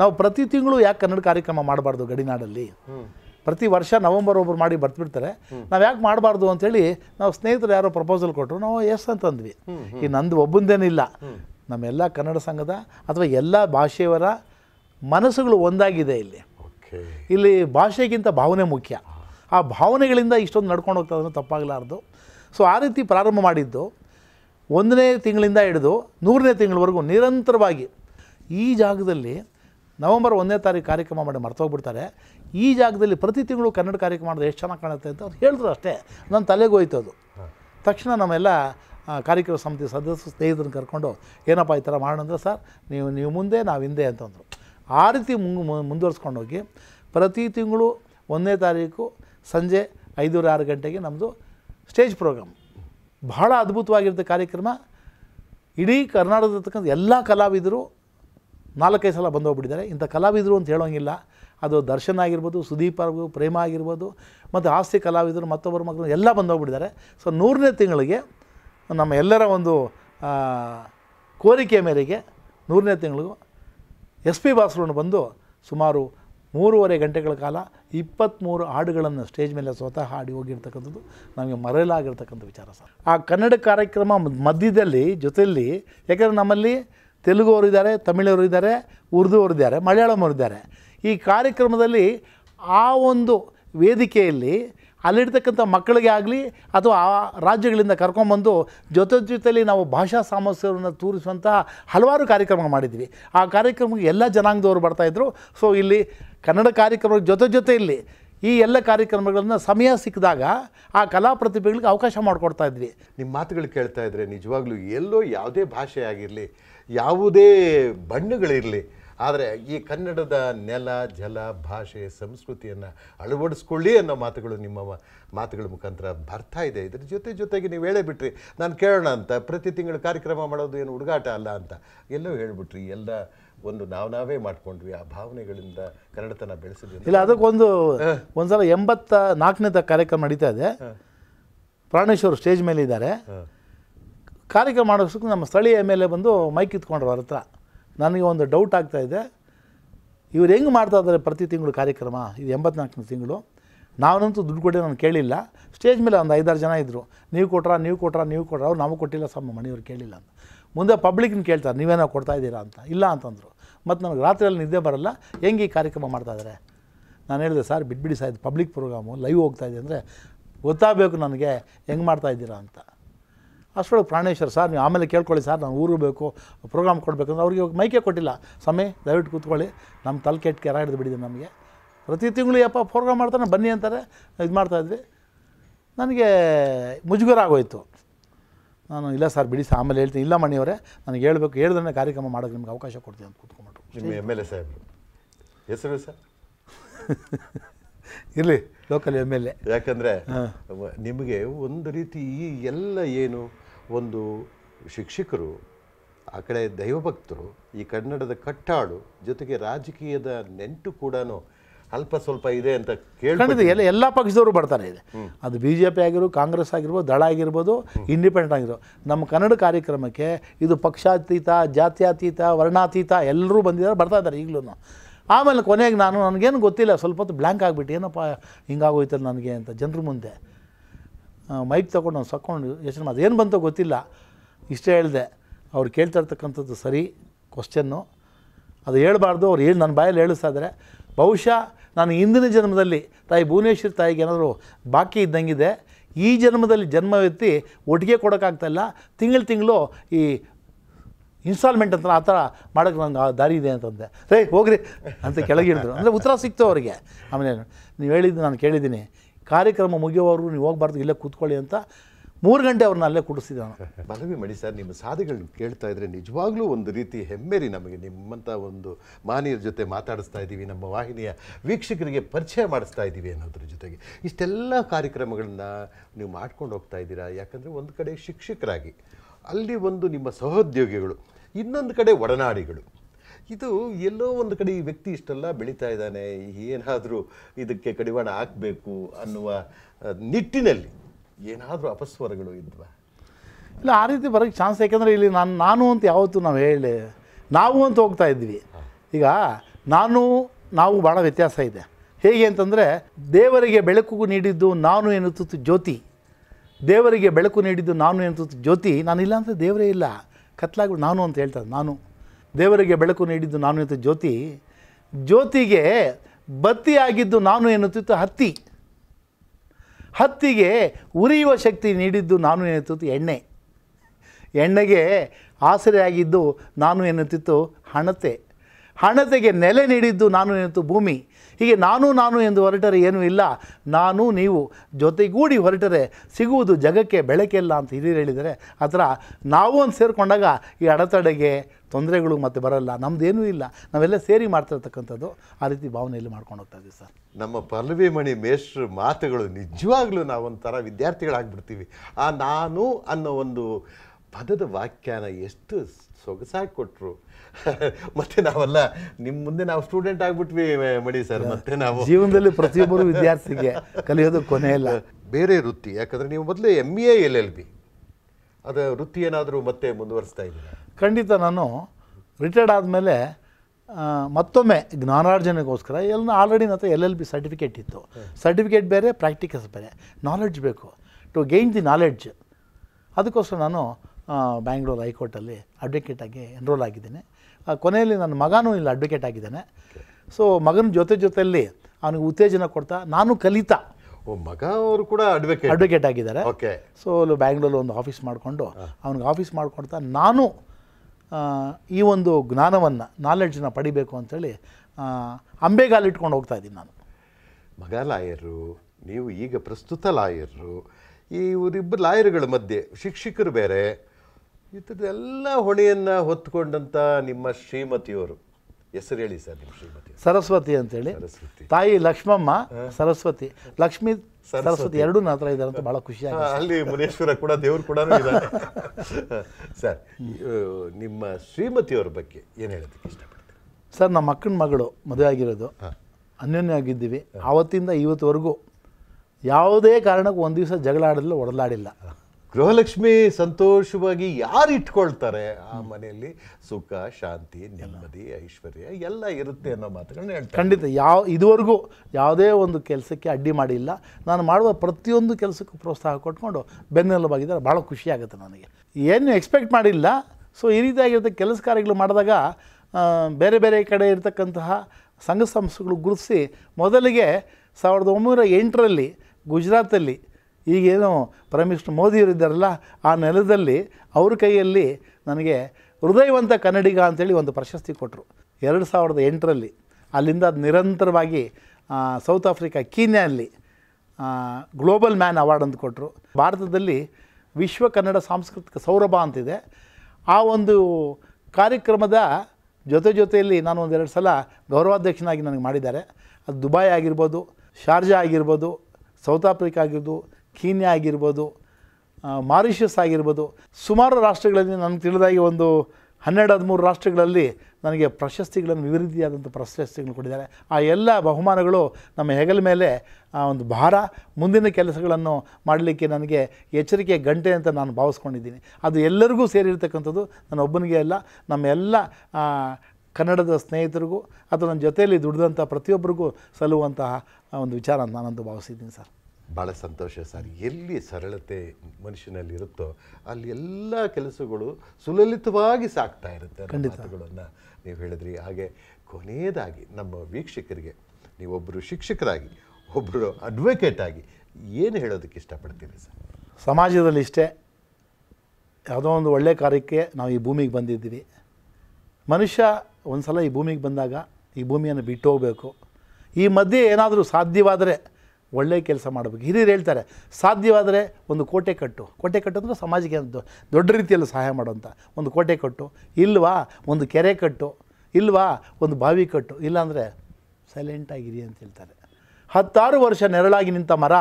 ನಾವು ಪ್ರತಿ ತಿಂಗಳು ಯಾಕೆ ಕನ್ನಡ ಕಾರ್ಯಕ್ರಮ ಮಾಡಬಾರ್ದು ಗಡಿನಾಡಲ್ಲಿ ಪ್ರತಿ ವರ್ಷ ನವಂಬರ್ ಒಬ್ಬರು ಮಾಡಿ ಬರ್ತ್ಬಿಡ್ತಾರೆ ನಾವು ಯಾಕೆ ಮಾಡಬಾರ್ದು ಅಂತೇಳಿ ನಾವು ಸ್ನೇಹಿತರು ಯಾರೋ ಪ್ರಪೋಸಲ್ ಕೊಟ್ಟರು ನಾವು ಎಸ್ ಅಂತಂದ್ವಿ ಈ ನಂದು ಒಬ್ಬಂದೇನಿಲ್ಲ ನಮ್ಮೆಲ್ಲ ಕನ್ನಡ ಸಂಘದ ಅಥವಾ ಎಲ್ಲ ಭಾಷೆಯವರ ಮನಸ್ಸುಗಳು ಒಂದಾಗಿದೆ ಇಲ್ಲಿ ಇಲ್ಲಿ ಭಾಷೆಗಿಂತ ಭಾವನೆ ಮುಖ್ಯ ಆ ಭಾವನೆಗಳಿಂದ ಇಷ್ಟೊಂದು ನಡ್ಕೊಂಡು ಹೋಗ್ತಾ ಹೋಗ್ತದನ್ನು ತಪ್ಪಾಗಲಾರ್ದು ಸೊ ಆ ರೀತಿ ಪ್ರಾರಂಭ ಮಾಡಿದ್ದು ಒಂದನೇ ತಿಂಗಳಿಂದ ಹಿಡಿದು ನೂರನೇ ತಿಂಗಳವರೆಗೂ ನಿರಂತರವಾಗಿ ಈ ಜಾಗದಲ್ಲಿ ನವೆಂಬರ್ ಒಂದನೇ ತಾರೀಕು ಕಾರ್ಯಕ್ರಮ ಮಾಡಿ ಮರ್ತೋಗ್ಬಿಡ್ತಾರೆ ಈ ಜಾಗದಲ್ಲಿ ಪ್ರತಿ ತಿಂಗಳು ಕನ್ನಡ ಕಾರ್ಯಕ್ರಮ ಮಾಡಿದ್ರೆ ಎಷ್ಟು ಚೆನ್ನಾಗಿ ಕಾಣುತ್ತೆ ಅಂತ ಅವ್ರು ಹೇಳಿದ್ರು ಅಷ್ಟೇ ನನ್ನ ತಲೆಗೆ ಹೋಯ್ತು ಅದು ತಕ್ಷಣ ನಮ್ಮೆಲ್ಲ ಕಾರ್ಯಕ್ರಮ ಸಮಿತಿ ಸದಸ್ಯ ಸ್ನೇಹಿತರನ್ನು ಕರ್ಕೊಂಡು ಏನಪ್ಪ ಈ ಥರ ಮಾಡೋಣ ಅಂದರೆ ಸರ್ ನೀವು ನೀವು ಮುಂದೆ ನಾವು ಹಿಂದೆ ಅಂತಂದರು ಆ ರೀತಿ ಮುಂದುವರ್ಸ್ಕೊಂಡು ಹೋಗಿ ಪ್ರತಿ ತಿಂಗಳು ಒಂದನೇ ತಾರೀಕು ಸಂಜೆ ಐದೂರ ಆರು ಗಂಟೆಗೆ ನಮ್ಮದು ಸ್ಟೇಜ್ ಪ್ರೋಗ್ರಾಮ್ ಬಹಳ ಅದ್ಭುತವಾಗಿರುತ್ತೆ ಕಾರ್ಯಕ್ರಮ ಇಡೀ ತಕ್ಕಂಥ ಎಲ್ಲ ಕಲಾವಿದರು ನಾಲ್ಕೈದು ಸಲ ಬಂದೋಗ್ಬಿಟ್ಟಿದ್ದಾರೆ ಇಂಥ ಕಲಾವಿದರು ಅಂತ ಹೇಳೋಂಗಿಲ್ಲ ಅದು ದರ್ಶನ ಆಗಿರ್ಬೋದು ಸುದೀಪ್ ಆಗಿರ್ಬೋದು ಪ್ರೇಮ ಆಗಿರ್ಬೋದು ಮತ್ತು ಆಸ್ತಿ ಕಲಾವಿದರು ಮತ್ತೊಬ್ಬರು ಮಕ್ಕಳು ಎಲ್ಲ ಬಂದೋಗ್ಬಿಟ್ಟಿದ್ದಾರೆ ಸೊ ನೂರನೇ ತಿಂಗಳಿಗೆ ನಮ್ಮ ಎಲ್ಲರ ಒಂದು ಕೋರಿಕೆಯ ಮೇರೆಗೆ ನೂರನೇ ತಿಂಗಳಿಗೂ ಎಸ್ ಪಿ ಬಾಸರನ್ನು ಬಂದು ಸುಮಾರು ಮೂರುವರೆ ಗಂಟೆಗಳ ಕಾಲ ಇಪ್ಪತ್ತ್ಮೂರು ಹಾಡುಗಳನ್ನು ಸ್ಟೇಜ್ ಮೇಲೆ ಸ್ವತಃ ಹಾಡಿ ಹೋಗಿರ್ತಕ್ಕಂಥದ್ದು ನಮಗೆ ಮರೆಯಲಾಗಿರ್ತಕ್ಕಂಥ ವಿಚಾರ ಸರ್ ಆ ಕನ್ನಡ ಕಾರ್ಯಕ್ರಮ ಮಧ್ಯದಲ್ಲಿ ಜೊತೆಯಲ್ಲಿ ಯಾಕೆಂದರೆ ನಮ್ಮಲ್ಲಿ ತೆಲುಗುವರು ಇದ್ದಾರೆ ತಮಿಳವರು ಇದ್ದಾರೆ ಉರ್ದುವರು ಇದ್ದಾರೆ ಮಲಯಾಳಮವರು ಇದ್ದಾರೆ ಈ ಕಾರ್ಯಕ್ರಮದಲ್ಲಿ ಆ ಒಂದು ವೇದಿಕೆಯಲ್ಲಿ ಅಲ್ಲಿರ್ತಕ್ಕಂಥ ಮಕ್ಕಳಿಗೆ ಆಗಲಿ ಅಥವಾ ಆ ರಾಜ್ಯಗಳಿಂದ ಕರ್ಕೊಂಬಂದು ಜೊತೆ ಜೊತೆಯಲ್ಲಿ ನಾವು ಭಾಷಾ ಸಾಮಸ್ಯವನ್ನು ತೋರಿಸುವಂತಹ ಹಲವಾರು ಕಾರ್ಯಕ್ರಮ ಮಾಡಿದ್ವಿ ಆ ಕಾರ್ಯಕ್ರಮಕ್ಕೆ ಎಲ್ಲ ಜನಾಂಗದವರು ಬರ್ತಾಯಿದ್ರು ಸೊ ಇಲ್ಲಿ ಕನ್ನಡ ಕಾರ್ಯಕ್ರಮ ಜೊತೆ ಜೊತೆಯಲ್ಲಿ ಈ ಎಲ್ಲ ಕಾರ್ಯಕ್ರಮಗಳನ್ನು ಸಮಯ ಸಿಕ್ಕಿದಾಗ ಆ ಕಲಾ ಪ್ರತಿಭೆಗಳಿಗೆ ಅವಕಾಶ ಮಾಡಿಕೊಡ್ತಾ ಇದ್ವಿ ನಿಮ್ಮ ಮಾತುಗಳು ಕೇಳ್ತಾ ಇದ್ರೆ ನಿಜವಾಗ್ಲೂ ಎಲ್ಲೋ ಯಾವುದೇ ಭಾಷೆ ಆಗಿರಲಿ ಯಾವುದೇ ಬಣ್ಣಗಳಿರಲಿ ಆದರೆ ಈ ಕನ್ನಡದ ನೆಲ ಜಲ ಭಾಷೆ ಸಂಸ್ಕೃತಿಯನ್ನು ಅಳವಡಿಸ್ಕೊಳ್ಳಿ ಅನ್ನೋ ಮಾತುಗಳು ನಿಮ್ಮ ಮಾತುಗಳ ಮುಖಾಂತರ ಬರ್ತಾ ಇದೆ ಇದ್ರ ಜೊತೆ ಜೊತೆಗೆ ನೀವು ಹೇಳೇ ಬಿಟ್ರಿ ನಾನು ಕೇಳೋಣ ಅಂತ ಪ್ರತಿ ತಿಂಗಳು ಕಾರ್ಯಕ್ರಮ ಮಾಡೋದು ಏನು ಹುಡುಗಾಟ ಅಲ್ಲ ಅಂತ ಎಲ್ಲೋ ಹೇಳಿಬಿಟ್ರಿ ಎಲ್ಲ ಒಂದು ನಾವು ನಾವೇ ಮಾಡ್ಕೊಂಡ್ವಿ ಆ ಭಾವನೆಗಳಿಂದ ಕನ್ನಡತನ ಬೆಳೆಸಿದ್ವಿ ಇಲ್ಲ ಅದಕ್ಕೊಂದು ಒಂದ್ಸಲ ಎಂಬತ್ತ ನಾಲ್ಕನೇದ ಕಾರ್ಯಕ್ರಮ ನಡೀತಾ ಇದೆ ಪ್ರಾಣೇಶ್ವರ ಸ್ಟೇಜ್ ಮೇಲೆ ಇದ್ದಾರೆ ಕಾರ್ಯಕ್ರಮ ಮಾಡೋಷ್ಟಕ್ಕೂ ನಮ್ಮ ಸ್ಥಳೀಯ ಮೇಲೆ ಬಂದು ಮೈಕ್ ಇತ್ಕೊಂಡ್ರು ಅವ್ರ ಹತ್ರ ನನಗೆ ಒಂದು ಡೌಟ್ ಆಗ್ತಾಯಿದೆ ಇವ್ರು ಹೆಂಗೆ ಮಾಡ್ತಾ ಇದ್ದಾರೆ ಪ್ರತಿ ತಿಂಗಳು ಕಾರ್ಯಕ್ರಮ ಇದು ಎಂಬತ್ನಾಲ್ಕನೇ ತಿಂಗಳು ನಾವಂತೂ ದುಡ್ಡು ಕೊಟ್ಟರೆ ನಾನು ಕೇಳಿಲ್ಲ ಸ್ಟೇಜ್ ಮೇಲೆ ಒಂದು ಐದಾರು ಜನ ಇದ್ದರು ನೀವು ಕೊಟ್ರಾ ನೀವು ಕೊಟ್ರಾ ನೀವು ಕೊಟ್ರ ಅವ್ರು ನಾವು ಕೊಟ್ಟಿಲ್ಲ ಸಮ್ಮ ಮನೆಯವ್ರು ಕೇಳಿಲ್ಲ ಅಂತ ಮುಂದೆ ಪಬ್ಲಿಕ್ನ ಕೇಳ್ತಾರೆ ನೀವೇನೋ ಕೊಡ್ತಾ ಇದ್ದೀರಾ ಅಂತ ಇಲ್ಲ ಅಂತಂದರು ಮತ್ತು ನನಗೆ ರಾತ್ರಿಯಲ್ಲಿ ನಿದ್ದೆ ಬರಲ್ಲ ಹೆಂಗೆ ಈ ಕಾರ್ಯಕ್ರಮ ಇದ್ದಾರೆ ನಾನು ಹೇಳಿದೆ ಸರ್ ಬಿಟ್ಬಿಡಿ ಸರ್ ಪಬ್ಲಿಕ್ ಪ್ರೋಗ್ರಾಮು ಲೈವ್ ಇದೆ ಅಂದರೆ ಗೊತ್ತಾಗಬೇಕು ನನಗೆ ಹೆಂಗೆ ಇದ್ದೀರಾ ಅಂತ ಅಷ್ಟೊಳಗೆ ಪ್ರಾಣೇಶ್ವರ ಸರ್ ನೀವು ಆಮೇಲೆ ಕೇಳ್ಕೊಳ್ಳಿ ಸರ್ ನಾನು ಊರು ಬೇಕು ಪ್ರೋಗ್ರಾಮ್ ಕೊಡಬೇಕಂದ್ರೆ ಅವ್ರಿಗೆ ಮೈಕೆ ಕೊಟ್ಟಿಲ್ಲ ಸಮಯ ದಯವಿಟ್ಟು ಕೂತ್ಕೊಳ್ಳಿ ನಮ್ಮ ತಲೆ ಕೆಟ್ಟ ಕೆರ ಹಿಡಿದು ಬಿಡಿದೆ ನಮಗೆ ಪ್ರತಿ ತಿಂಗಳು ಯಪ್ಪ ಪ್ರೋಗ್ರಾಮ್ ಮಾಡ್ತಾನೆ ಬನ್ನಿ ಅಂತಾರೆ ಇದು ಮಾಡ್ತಾಯಿದ್ವಿ ನನಗೆ ಮುಜುಗರ ಆಗೋಯಿತು ನಾನು ಇಲ್ಲ ಸರ್ ಬಿಡಿ ಸರ್ ಆಮೇಲೆ ಹೇಳ್ತೀನಿ ಇಲ್ಲ ಮಣಿಯವರೇ ನನಗೆ ಹೇಳಬೇಕು ಹೇಳಿದ್ರೆ ಕಾರ್ಯಕ್ರಮ ಮಾಡೋಕ್ಕೆ ನಿಮ್ಗೆ ಅವಕಾಶ ಕೊಡ್ತೀನಿ ಅಂತ ಕೂತ್ಕೊಂಡ್ರು ನಿಮ್ಮ ಎಮ್ ಎಲ್ ಎ ಸಾಹೇಬ್ ಹೆಸರು ಸರ್ <laughs> ಇರಲಿ ಲೋಕಲ್ ಎಮ್ ಎಲ್ ಎ ಯಾಕಂದರೆ ನಿಮಗೆ ಒಂದು ರೀತಿ ಈ ಎಲ್ಲ ಏನು ಒಂದು ಶಿಕ್ಷಕರು ಆ ಕಡೆ ದೈವಭಕ್ತರು ಈ ಕನ್ನಡದ ಕಟ್ಟಾಡು ಜೊತೆಗೆ ರಾಜಕೀಯದ ನೆಂಟು ಕೂಡ ಅಲ್ಪ ಸ್ವಲ್ಪ ಇದೆ ಅಂತ ಕೇಳಿ ಎಲ್ಲ ಎಲ್ಲ ಪಕ್ಷದವರು ಬರ್ತಾರೆ ಇದೆ ಅದು ಬಿ ಜೆ ಪಿ ಆಗಿರ್ಬೋದು ಕಾಂಗ್ರೆಸ್ ಆಗಿರ್ಬೋದು ದಳ ಆಗಿರ್ಬೋದು ಇಂಡಿಪೆಂಡೆಂಟ್ ಆಗಿರೋ ನಮ್ಮ ಕನ್ನಡ ಕಾರ್ಯಕ್ರಮಕ್ಕೆ ಇದು ಪಕ್ಷಾತೀತ ಜಾತ್ಯಾತೀತ ವರ್ಣಾತೀತ ಎಲ್ಲರೂ ಬಂದಿದ್ದಾರೆ ಬರ್ತಾ ಇದ್ದಾರೆ ಈಗಲೂ ಆಮೇಲೆ ಕೊನೆಗೆ ನಾನು ನನಗೇನು ಗೊತ್ತಿಲ್ಲ ಸ್ವಲ್ಪ ಹೊತ್ತು ಬ್ಲ್ಯಾಂಕ್ ಆಗಿಬಿಟ್ಟು ಏನಪ್ಪ ಹಿಂಗಾಗೋಯ್ತಲ್ಲ ನನಗೆ ಅಂತ ಜನರ ಮುಂದೆ ಮೈಕ್ ತೊಗೊಂಡು ನಾನು ಸಕ್ಕೊಂಡು ಯೋಚನೆ ಮಾಡಿ ಅದೇನು ಬಂತೋ ಗೊತ್ತಿಲ್ಲ ಇಷ್ಟೇ ಹೇಳಿದೆ ಅವ್ರು ಕೇಳ್ತಾ ಇರ್ತಕ್ಕಂಥದ್ದು ಸರಿ ಕ್ವಶನ್ನು ಅದು ಹೇಳಬಾರ್ದು ಅವ್ರು ಏನು ನನ್ನ ಬಾಯಲ್ಲಿ ಹೇಳಿಸ್ತಾಯಿದ್ರೆ ಬಹುಶಃ ನಾನು ಇಂದಿನ ಜನ್ಮದಲ್ಲಿ ತಾಯಿ ಭುವನೇಶ್ವರಿ ತಾಯಿಗೆ ಏನಾದರೂ ಬಾಕಿ ಇದ್ದಂಗಿದೆ ಈ ಜನ್ಮದಲ್ಲಿ ಜನ್ಮ ಜನ್ಮವೆತ್ತಿ ಒಟ್ಟಿಗೆ ಕೊಡೋಕ್ಕಾಗ್ತಾಯಿಲ್ಲ ತಿಂಗಳು ತಿಂಗಳು ಈ ಇನ್ಸ್ಟಾಲ್ಮೆಂಟ್ ಅಂತ ಆ ಥರ ಮಾಡೋಕ್ಕೆ ನಂಗೆ ದಾರಿ ಇದೆ ಅಂತಂದೆ ರೈ ಹೋಗ್ರಿ ಅಂತ ಕೆಳಗಿಳಿದ್ರು ಅಂದರೆ ಉತ್ತರ ಸಿಕ್ತು ಅವರಿಗೆ ಆಮೇಲೆ ನೀವು ಹೇಳಿದ್ದು ನಾನು ಕೇಳಿದ್ದೀನಿ ಕಾರ್ಯಕ್ರಮ ಮುಗಿಯುವವರು ನೀವು ಹೋಗ್ಬಾರ್ದು ಇಲ್ಲೇ ಕೂತ್ಕೊಳ್ಳಿ ಅಂತ ಮೂರು ಗಂಟೆ ಅವ್ರನ್ನ ಅಲ್ಲೇ ಕುಡಿಸಿದ ಮನವಿ ಮಾಡಿ ಸರ್ ನಿಮ್ಮ ಸಾಧಿಗಳು ಕೇಳ್ತಾ ಇದ್ರೆ ನಿಜವಾಗ್ಲೂ ಒಂದು ರೀತಿ ಹೆಮ್ಮೆರಿ ನಮಗೆ ನಿಮ್ಮಂಥ ಒಂದು ಮಾನಿಯರ ಜೊತೆ ಮಾತಾಡಿಸ್ತಾ ಇದ್ದೀವಿ ನಮ್ಮ ವಾಹಿನಿಯ ವೀಕ್ಷಕರಿಗೆ ಪರಿಚಯ ಮಾಡಿಸ್ತಾ ಇದ್ದೀವಿ ಅನ್ನೋದ್ರ ಜೊತೆಗೆ ಇಷ್ಟೆಲ್ಲ ಕಾರ್ಯಕ್ರಮಗಳನ್ನ ನೀವು ಮಾಡ್ಕೊಂಡು ಹೋಗ್ತಾ ಇದ್ದೀರಾ ಯಾಕಂದರೆ ಒಂದು ಕಡೆ ಶಿಕ್ಷಕರಾಗಿ ಅಲ್ಲಿ ಒಂದು ನಿಮ್ಮ ಸಹೋದ್ಯೋಗಿಗಳು ಇನ್ನೊಂದು ಕಡೆ ಒಡನಾಡಿಗಳು ಇದು ಎಲ್ಲೋ ಒಂದು ಕಡೆ ಈ ವ್ಯಕ್ತಿ ಇಷ್ಟೆಲ್ಲ ಬೆಳೀತಾ ಇದ್ದಾನೆ ಏನಾದರೂ ಇದಕ್ಕೆ ಕಡಿವಾಣ ಹಾಕಬೇಕು ಅನ್ನುವ ನಿಟ್ಟಿನಲ್ಲಿ ಏನಾದರೂ ಅಪಸ್ವರಗಳು ಇದ್ವಾ ಇಲ್ಲ ಆ ರೀತಿ ಬರೋಕ್ಕೆ ಚಾನ್ಸ್ ಯಾಕೆಂದರೆ ಇಲ್ಲಿ ನಾನು ನಾನು ಅಂತ ಯಾವತ್ತೂ ನಾವು ಹೇಳಿ ನಾವು ಅಂತ ಹೋಗ್ತಾ ಇದ್ವಿ ಈಗ ನಾನು ನಾವು ಭಾಳ ವ್ಯತ್ಯಾಸ ಇದೆ ಹೇಗೆ ಅಂತಂದರೆ ದೇವರಿಗೆ ಬೆಳಕು ನೀಡಿದ್ದು ನಾನು ಎನ್ನುತ್ತಿತ್ತು ಜ್ಯೋತಿ ದೇವರಿಗೆ ಬೆಳಕು ನೀಡಿದ್ದು ನಾನು ಎನ್ನುತ್ತಿತ್ತು ಜ್ಯೋತಿ ಇಲ್ಲ ಅಂದರೆ ದೇವರೇ ಇಲ್ಲ ಕತ್ಲಾಗ್ಬಿಟ್ಟು ನಾನು ಅಂತ ಹೇಳ್ತಾರೆ ನಾನು ದೇವರಿಗೆ ಬೆಳಕು ನೀಡಿದ್ದು ನಾನು ಎಂತ ಜ್ಯೋತಿ ಜ್ಯೋತಿಗೆ ಬತ್ತಿಯಾಗಿದ್ದು ನಾನು ಎನ್ನುತ್ತಿತ್ತು ಹತ್ತಿ ಹತ್ತಿಗೆ ಉರಿಯುವ ಶಕ್ತಿ ನೀಡಿದ್ದು ನಾನು ಎನ್ನುತ್ತಿತ್ತು ಎಣ್ಣೆ ಎಣ್ಣೆಗೆ ಆಸರೆಯಾಗಿದ್ದು ನಾನು ಎನ್ನುತ್ತಿತ್ತು ಹಣತೆ ಹಣತೆಗೆ ನೆಲೆ ನೀಡಿದ್ದು ನಾನು ಎನ್ನುತ್ತು ಭೂಮಿ ಹೀಗೆ ನಾನು ನಾನು ಎಂದು ಹೊರಟರೆ ಏನೂ ಇಲ್ಲ ನಾನು ನೀವು ಜೊತೆಗೂಡಿ ಹೊರಟರೆ ಸಿಗುವುದು ಜಗಕ್ಕೆ ಇಲ್ಲ ಅಂತ ಹಿರಿಯರು ಹೇಳಿದರೆ ಆ ಥರ ನಾವು ಒಂದು ಸೇರಿಕೊಂಡಾಗ ಈ ಅಡೆತಡೆಗೆ ತೊಂದರೆಗಳು ಮತ್ತೆ ಬರಲ್ಲ ನಮ್ಮದೇನೂ ಇಲ್ಲ ನಾವೆಲ್ಲ ಸೇರಿ ಮಾಡ್ತಿರ್ತಕ್ಕಂಥದ್ದು ಆ ರೀತಿ ಭಾವನೆಯಲ್ಲಿ ಮಾಡ್ಕೊಂಡು ಹೋಗ್ತಾ ಇದ್ದೀವಿ ಸರ್ ನಮ್ಮ ಪಲ್ಲವಿ ಮಣಿ ಮೇಷ್ಟ್ರ ಮಾತುಗಳು ನಿಜವಾಗ್ಲೂ ನಾವೊಂಥರ ವಿದ್ಯಾರ್ಥಿಗಳಾಗ್ಬಿಡ್ತೀವಿ ಆ ನಾನು ಅನ್ನೋ ಒಂದು ಪದದ ವಾಕ್ಯನ ಎಷ್ಟು ಸೊಗಸಾಗಿ ಕೊಟ್ಟರು <laughs> ಮತ್ತೆ ನಾವೆಲ್ಲ ನಿಮ್ಮ ಮುಂದೆ ನಾವು ಸ್ಟೂಡೆಂಟ್ ಆಗಿಬಿಟ್ವಿ ಮಡಿ ಸರ್ ಮತ್ತೆ ನಾವು ಜೀವನದಲ್ಲಿ ಪ್ರತಿಯೊಬ್ಬರು ವಿದ್ಯಾರ್ಥಿಗೆ ಕಲಿಯೋದು ಕೊನೆ ಇಲ್ಲ ಬೇರೆ ವೃತ್ತಿ ಯಾಕಂದರೆ ನೀವು ಮೊದಲು M A e L L B ಅದು ವೃತ್ತಿ ಏನಾದರೂ ಮತ್ತೆ ಮುಂದುವರಿಸ್ತಾ ಇಲ್ಲ ಖಂಡಿತ ನಾನು ರಿಟೈರ್ಡ್ ಆದಮೇಲೆ ಮತ್ತೊಮ್ಮೆ ಜ್ಞಾನಾರ್ಜನೆಗೋಸ್ಕರ ಎಲ್ಲ ಆಲ್ರೆಡಿ ನಾವು ಎಲ್ ಎಲ್ ಬಿ ಸರ್ಟಿಫಿಕೇಟ್ ಇತ್ತು ಸರ್ಟಿಫಿಕೇಟ್ ಬೇರೆ ಪ್ರಾಕ್ಟಿಕಲ್ಸ್ ಬೇರೆ ನಾಲೆಡ್ಜ್ ಬೇಕು ಟು ಗೈನ್ ದಿ ನಾಲೆಡ್ಜ್ ಅದಕ್ಕೋಸ್ಕರ ನಾನು ಬ್ಯಾಂಗ್ಳೂರು ಹೈಕೋರ್ಟಲ್ಲಿ ಅಡ್ವೊಕೇಟಾಗಿ ಎನ್ರೋಲ್ ಆಗಿದ್ದೇನೆ ಕೊನೆಯಲ್ಲಿ ನನ್ನ ಮಗನೂ ಇಲ್ಲಿ ಅಡ್ವೊಕೇಟ್ ಆಗಿದ್ದಾನೆ ಸೊ ಮಗನ ಜೊತೆ ಜೊತೆಯಲ್ಲಿ ಅವನಿಗೆ ಉತ್ತೇಜನ ಕೊಡ್ತಾ ನಾನು ಕಲಿತಾ ಮಗ ಅವರು ಕೂಡ ಅಡ್ವೊಕೇಟ್ ಅಡ್ವೊಕೇಟ್ ಆಗಿದ್ದಾರೆ ಓಕೆ ಸೊ ಅಲ್ಲಿ ಬ್ಯಾಂಗ್ಳೂರಲ್ಲಿ ಒಂದು ಆಫೀಸ್ ಮಾಡಿಕೊಂಡು ಅವ್ನಿಗೆ ಆಫೀಸ್ ಮಾಡಿಕೊಡ್ತಾ ನಾನು ಈ ಒಂದು ಜ್ಞಾನವನ್ನು ನಾಲೆಡ್ಜನ್ನ ಪಡಿಬೇಕು ಅಂಥೇಳಿ ಇಟ್ಕೊಂಡು ಹೋಗ್ತಾ ಇದ್ದೀನಿ ನಾನು ಮಗ ಲಾಯರು ನೀವು ಈಗ ಪ್ರಸ್ತುತ ಲಾಯರು ಈ ಇವರಿಬ್ಬರು ಲಾಯರ್ಗಳ ಮಧ್ಯೆ ಶಿಕ್ಷಕರು ಬೇರೆ ಈ ಥರದ ಎಲ್ಲ ಹೊಣೆಯನ್ನು ಹೊತ್ಕೊಂಡಂಥ ನಿಮ್ಮ ಶ್ರೀಮತಿಯವರು ಹೆಸರು ಹೇಳಿ ಸರ್ ನಿಮ್ಮ ಶ್ರೀಮತಿ ಸರಸ್ವತಿ ಅಂತೇಳಿ ತಾಯಿ ಲಕ್ಷ್ಮಮ್ಮ ಸರಸ್ವತಿ ಲಕ್ಷ್ಮಿ ಸರಸ್ವತಿ ಎರಡೂ ಹತ್ರ ಇದ್ದಾರೆ ಅಂತ ಭಾಳ ಖುಷಿ ಅಲ್ಲಿ ಮುನೇಶ್ವರ ಕೂಡ ದೇವರು ಕೂಡ <laughs> ಸರ್ ನಿಮ್ಮ ಶ್ರೀಮತಿಯವ್ರ ಬಗ್ಗೆ ಏನು ಹೇಳೋದಕ್ಕೆ ಇಷ್ಟಪಡ್ತೀರಿ ಸರ್ ನಮ್ಮ ಅಕ್ಕನ ಮಗಳು ಮದುವೆ ಆಗಿರೋದು ಅನ್ಯೋನ್ಯ ಆಗಿದ್ದೀವಿ ಆವತ್ತಿಂದ ಇವತ್ತುವರೆಗೂ ಯಾವುದೇ ಕಾರಣಕ್ಕೂ ಒಂದು ದಿವಸ ಜಗಳ ಒಡಲಾಡಿಲ್ಲ ಗೃಹಲಕ್ಷ್ಮಿ ಸಂತೋಷವಾಗಿ ಯಾರು ಇಟ್ಕೊಳ್ತಾರೆ ಆ ಮನೆಯಲ್ಲಿ ಸುಖ ಶಾಂತಿ ನೆಮ್ಮದಿ ಐಶ್ವರ್ಯ ಎಲ್ಲ ಇರುತ್ತೆ ಅನ್ನೋ ಮಾತುಗಳನ್ನ ಹೇಳ್ತಾರೆ ಖಂಡಿತ ಯಾವ ಇದುವರೆಗೂ ಯಾವುದೇ ಒಂದು ಕೆಲಸಕ್ಕೆ ಅಡ್ಡಿ ಮಾಡಿಲ್ಲ ನಾನು ಮಾಡುವ ಪ್ರತಿಯೊಂದು ಕೆಲಸಕ್ಕೂ ಪ್ರೋತ್ಸಾಹ ಕೊಟ್ಕೊಂಡು ಬೆನ್ನೆಲುಬಾಗಿದ್ದಾರೆ ಭಾಳ ಖುಷಿಯಾಗುತ್ತೆ ನನಗೆ ಏನು ಎಕ್ಸ್ಪೆಕ್ಟ್ ಮಾಡಿಲ್ಲ ಸೊ ಈ ರೀತಿಯಾಗಿರುತ್ತೆ ಕೆಲಸ ಕಾರ್ಯಗಳು ಮಾಡಿದಾಗ ಬೇರೆ ಬೇರೆ ಕಡೆ ಇರತಕ್ಕಂತಹ ಸಂಘ ಸಂಸ್ಥೆಗಳು ಗುರುತಿಸಿ ಮೊದಲಿಗೆ ಸಾವಿರದ ಒಂಬೈನೂರ ಎಂಟರಲ್ಲಿ ಗುಜರಾತಲ್ಲಿ ಈಗೇನು ಪ್ರೈಮ್ ಮಿನಿಸ್ಟರ್ ಮೋದಿಯವರು ಇದ್ದಾರಲ್ಲ ಆ ನೆಲದಲ್ಲಿ ಅವ್ರ ಕೈಯಲ್ಲಿ ನನಗೆ ಹೃದಯವಂತ ಕನ್ನಡಿಗ ಅಂಥೇಳಿ ಒಂದು ಪ್ರಶಸ್ತಿ ಕೊಟ್ಟರು ಎರಡು ಸಾವಿರದ ಎಂಟರಲ್ಲಿ ಅಲ್ಲಿಂದ ಅದು ನಿರಂತರವಾಗಿ ಸೌತ್ ಆಫ್ರಿಕಾ ಕೀನ್ಯಲ್ಲಿ ಗ್ಲೋಬಲ್ ಮ್ಯಾನ್ ಅವಾರ್ಡ್ ಅಂತ ಕೊಟ್ಟರು ಭಾರತದಲ್ಲಿ ವಿಶ್ವ ಕನ್ನಡ ಸಾಂಸ್ಕೃತಿಕ ಸೌರಭ ಅಂತಿದೆ ಆ ಒಂದು ಕಾರ್ಯಕ್ರಮದ ಜೊತೆ ಜೊತೆಯಲ್ಲಿ ನಾನು ಒಂದೆರಡು ಸಲ ಗೌರವಾಧ್ಯಕ್ಷನಾಗಿ ನನಗೆ ಮಾಡಿದ್ದಾರೆ ಅದು ದುಬಾಯ್ ಆಗಿರ್ಬೋದು ಶಾರ್ಜಾ ಆಗಿರ್ಬೋದು ಸೌತ್ ಆಫ್ರಿಕಾ ಆಗಿರ್ಬೋದು ಕೀನ್ಯಾ ಆಗಿರ್ಬೋದು ಮಾರಿಷಸ್ ಆಗಿರ್ಬೋದು ಸುಮಾರು ರಾಷ್ಟ್ರಗಳಲ್ಲಿ ನನಗೆ ತಿಳಿದಾಗಿ ಒಂದು ಹನ್ನೆರಡು ಹದಿಮೂರು ರಾಷ್ಟ್ರಗಳಲ್ಲಿ ನನಗೆ ಪ್ರಶಸ್ತಿಗಳನ್ನು ವಿವೃದ್ಧಿಯಾದಂಥ ಪ್ರಶಸ್ತಿಗಳನ್ನು ಕೊಟ್ಟಿದ್ದಾರೆ ಆ ಎಲ್ಲ ಬಹುಮಾನಗಳು ನಮ್ಮ ಹೆಗಲ ಮೇಲೆ ಆ ಒಂದು ಭಾರ ಮುಂದಿನ ಕೆಲಸಗಳನ್ನು ಮಾಡಲಿಕ್ಕೆ ನನಗೆ ಎಚ್ಚರಿಕೆ ಗಂಟೆ ಅಂತ ನಾನು ಭಾವಿಸ್ಕೊಂಡಿದ್ದೀನಿ ಅದು ಎಲ್ಲರಿಗೂ ಸೇರಿರ್ತಕ್ಕಂಥದ್ದು ನಾನು ಒಬ್ಬನಿಗೆ ಅಲ್ಲ ನಮ್ಮ ಎಲ್ಲ ಕನ್ನಡದ ಸ್ನೇಹಿತರಿಗೂ ಅಥವಾ ನನ್ನ ಜೊತೆಯಲ್ಲಿ ದುಡಿದಂಥ ಪ್ರತಿಯೊಬ್ಬರಿಗೂ ಸಲ್ಲುವಂತಹ ಒಂದು ವಿಚಾರ ನಾನಂತೂ ಭಾವಿಸಿದ್ದೀನಿ ಸರ್ ಭಾಳ ಸಂತೋಷ ಸರ್ ಎಲ್ಲಿ ಸರಳತೆ ಮನುಷ್ಯನಲ್ಲಿರುತ್ತೋ ಅಲ್ಲಿ ಎಲ್ಲ ಕೆಲಸಗಳು ಸುಲಲಿತವಾಗಿ ಸಾಕ್ತಾ ಇರುತ್ತೆ ಮಾತುಗಳನ್ನು ನೀವು ಹೇಳಿದ್ರಿ ಹಾಗೆ ಕೊನೆಯದಾಗಿ ನಮ್ಮ ವೀಕ್ಷಕರಿಗೆ ನೀವೊಬ್ಬರು ಶಿಕ್ಷಕರಾಗಿ ಒಬ್ಬರು ಅಡ್ವೊಕೇಟ್ ಆಗಿ ಏನು ಹೇಳೋದಕ್ಕೆ ಇಷ್ಟಪಡ್ತೀರಿ ಸರ್ ಸಮಾಜದಲ್ಲಿ ಇಷ್ಟೇ ಯಾವುದೋ ಒಂದು ಒಳ್ಳೆಯ ಕಾರ್ಯಕ್ಕೆ ನಾವು ಈ ಭೂಮಿಗೆ ಬಂದಿದ್ದೀವಿ ಮನುಷ್ಯ ಒಂದು ಸಲ ಈ ಭೂಮಿಗೆ ಬಂದಾಗ ಈ ಭೂಮಿಯನ್ನು ಬಿಟ್ಟು ಹೋಗಬೇಕು ಈ ಮಧ್ಯೆ ಏನಾದರೂ ಸಾಧ್ಯವಾದರೆ ಒಳ್ಳೆಯ ಕೆಲಸ ಮಾಡಬೇಕು ಹಿರಿಯರು ಹೇಳ್ತಾರೆ ಸಾಧ್ಯವಾದರೆ ಒಂದು ಕೋಟೆ ಕಟ್ಟು ಕೋಟೆ ಕಟ್ಟು ಅಂದರೆ ಸಮಾಜಕ್ಕೆ ದೊಡ್ಡ ರೀತಿಯಲ್ಲಿ ಸಹಾಯ ಮಾಡುವಂಥ ಒಂದು ಕೋಟೆ ಕಟ್ಟು ಇಲ್ವಾ ಒಂದು ಕೆರೆ ಕಟ್ಟು ಇಲ್ವಾ ಒಂದು ಬಾವಿ ಕಟ್ಟು ಇಲ್ಲಾಂದರೆ ಸೈಲೆಂಟಾಗಿರಿ ಅಂತ ಹೇಳ್ತಾರೆ ಹತ್ತಾರು ವರ್ಷ ನೆರಳಾಗಿ ನಿಂತ ಮರ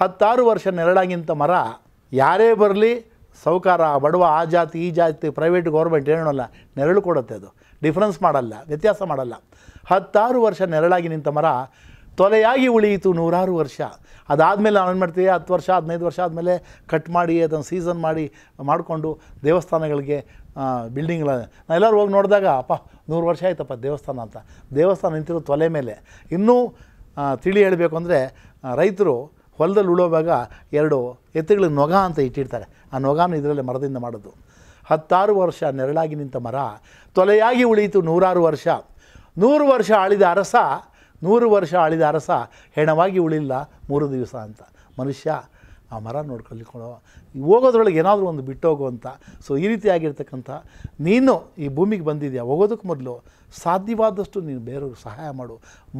ಹತ್ತಾರು ವರ್ಷ ನೆರಳಾಗಿ ನಿಂತ ಮರ ಯಾರೇ ಬರಲಿ ಸೌಕಾರ ಬಡವ ಆ ಜಾತಿ ಈ ಜಾತಿ ಪ್ರೈವೇಟ್ ಗೌರ್ಮೆಂಟ್ ಏನೋಲ್ಲ ನೆರಳು ಕೊಡುತ್ತೆ ಅದು ಡಿಫ್ರೆನ್ಸ್ ಮಾಡಲ್ಲ ವ್ಯತ್ಯಾಸ ಮಾಡಲ್ಲ ಹತ್ತಾರು ವರ್ಷ ನೆರಳಾಗಿ ನಿಂತ ಮರ ತೊಲೆಯಾಗಿ ಉಳಿಯಿತು ನೂರಾರು ವರ್ಷ ಅದಾದಮೇಲೆ ನಾವೇನು ಮಾಡ್ತೀವಿ ಹತ್ತು ವರ್ಷ ಹದಿನೈದು ವರ್ಷ ಆದಮೇಲೆ ಕಟ್ ಮಾಡಿ ಅದನ್ನು ಸೀಸನ್ ಮಾಡಿ ಮಾಡಿಕೊಂಡು ದೇವಸ್ಥಾನಗಳಿಗೆ ಬಿಲ್ಡಿಂಗ್ಗಳ ನಾವೆಲ್ಲರೂ ಹೋಗಿ ನೋಡಿದಾಗ ಅಪ್ಪ ನೂರು ವರ್ಷ ಆಯ್ತಪ್ಪ ದೇವಸ್ಥಾನ ಅಂತ ದೇವಸ್ಥಾನ ನಿಂತಿರೋ ತೊಲೆ ಮೇಲೆ ಇನ್ನೂ ತಿಳಿ ಹೇಳಬೇಕು ಅಂದರೆ ರೈತರು ಹೊಲದಲ್ಲಿ ಉಳೋವಾಗ ಎರಡು ಎತ್ತುಗಳ ನೊಗ ಅಂತ ಇಟ್ಟಿರ್ತಾರೆ ಆ ನೊಗಾನ ಇದರಲ್ಲಿ ಮರದಿಂದ ಮಾಡೋದು ಹತ್ತಾರು ವರ್ಷ ನೆರಳಾಗಿ ನಿಂತ ಮರ ತೊಲೆಯಾಗಿ ಉಳಿಯಿತು ನೂರಾರು ವರ್ಷ ನೂರು ವರ್ಷ ಆಳಿದ ಅರಸ ನೂರು ವರ್ಷ ಆಳಿದ ಅರಸ ಹೆಣವಾಗಿ ಉಳಿಲ್ಲ ಮೂರು ದಿವಸ ಅಂತ ಮನುಷ್ಯ ಆ ಮರ ನೋಡ್ಕೊಳ್ಕೊಳ್ಳೋ ಹೋಗೋದ್ರೊಳಗೆ ಏನಾದರೂ ಒಂದು ಬಿಟ್ಟೋಗು ಅಂತ ಸೊ ಈ ರೀತಿ ರೀತಿಯಾಗಿರ್ತಕ್ಕಂಥ ನೀನು ಈ ಭೂಮಿಗೆ ಬಂದಿದೆಯಾ ಹೋಗೋದಕ್ಕೆ ಮೊದಲು ಸಾಧ್ಯವಾದಷ್ಟು ನೀನು ಬೇರೆಯವ್ರಿಗೆ ಸಹಾಯ ಮಾಡು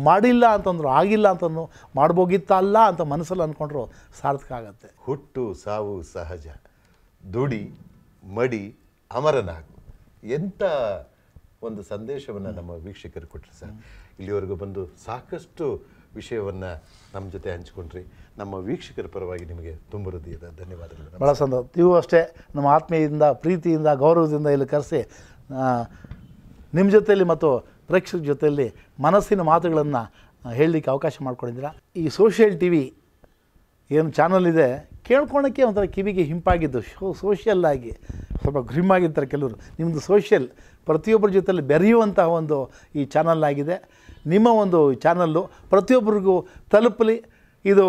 ಮಾಡಿಲ್ಲ ಅಂತಂದ್ರು ಆಗಿಲ್ಲ ಅಂತಂದು ಮಾಡ್ಬೋಗಿತ್ತಲ್ಲ ಅಂತ ಮನಸ್ಸಲ್ಲಿ ಅಂದ್ಕೊಂಡ್ರು ಸಾರ್ಥಕ ಆಗುತ್ತೆ ಹುಟ್ಟು ಸಾವು ಸಹಜ ದುಡಿ ಮಡಿ ಅಮರನಾಗು ಎಂಥ ಒಂದು ಸಂದೇಶವನ್ನು ನಮ್ಮ ವೀಕ್ಷಕರು ಕೊಟ್ಟರು ಸರ್ ಇಲ್ಲಿವರೆಗೂ ಬಂದು ಸಾಕಷ್ಟು ವಿಷಯವನ್ನು ನಮ್ಮ ಜೊತೆ ಹಂಚಿಕೊಂಡ್ರಿ ನಮ್ಮ ವೀಕ್ಷಕರ ಪರವಾಗಿ ನಿಮಗೆ ತುಂಬ ಹೃದಯದ ಧನ್ಯವಾದಗಳು ಬಹಳ ಸಂತೋಷ ನೀವು ಅಷ್ಟೇ ನಮ್ಮ ಆತ್ಮೀಯದಿಂದ ಪ್ರೀತಿಯಿಂದ ಗೌರವದಿಂದ ಇಲ್ಲಿ ಕರೆಸಿ ನಿಮ್ಮ ಜೊತೆಯಲ್ಲಿ ಮತ್ತು ಪ್ರೇಕ್ಷಕರ ಜೊತೆಯಲ್ಲಿ ಮನಸ್ಸಿನ ಮಾತುಗಳನ್ನು ಹೇಳಲಿಕ್ಕೆ ಅವಕಾಶ ಮಾಡ್ಕೊಂಡಿದ್ದೀರಾ ಈ ಸೋಷಿಯಲ್ ಟಿ ವಿ ಏನು ಚಾನಲ್ ಇದೆ ಕೇಳ್ಕೊಳೋಕ್ಕೆ ಒಂಥರ ಕಿವಿಗೆ ಹಿಂಪಾಗಿದ್ದು ಶೋ ಸೋಷಿಯಲ್ಲಾಗಿ ಸ್ವಲ್ಪ ಗ್ರಿಮ್ ಆಗಿರ್ತಾರೆ ಕೆಲವರು ನಿಮ್ಮದು ಸೋಷಿಯಲ್ ಪ್ರತಿಯೊಬ್ಬರ ಜೊತೆಯಲ್ಲಿ ಬೆರೆಯುವಂತಹ ಒಂದು ಈ ಚಾನಲ್ ಆಗಿದೆ ನಿಮ್ಮ ಒಂದು ಚಾನಲ್ಲು ಪ್ರತಿಯೊಬ್ಬರಿಗೂ ತಲುಪಲಿ ಇದು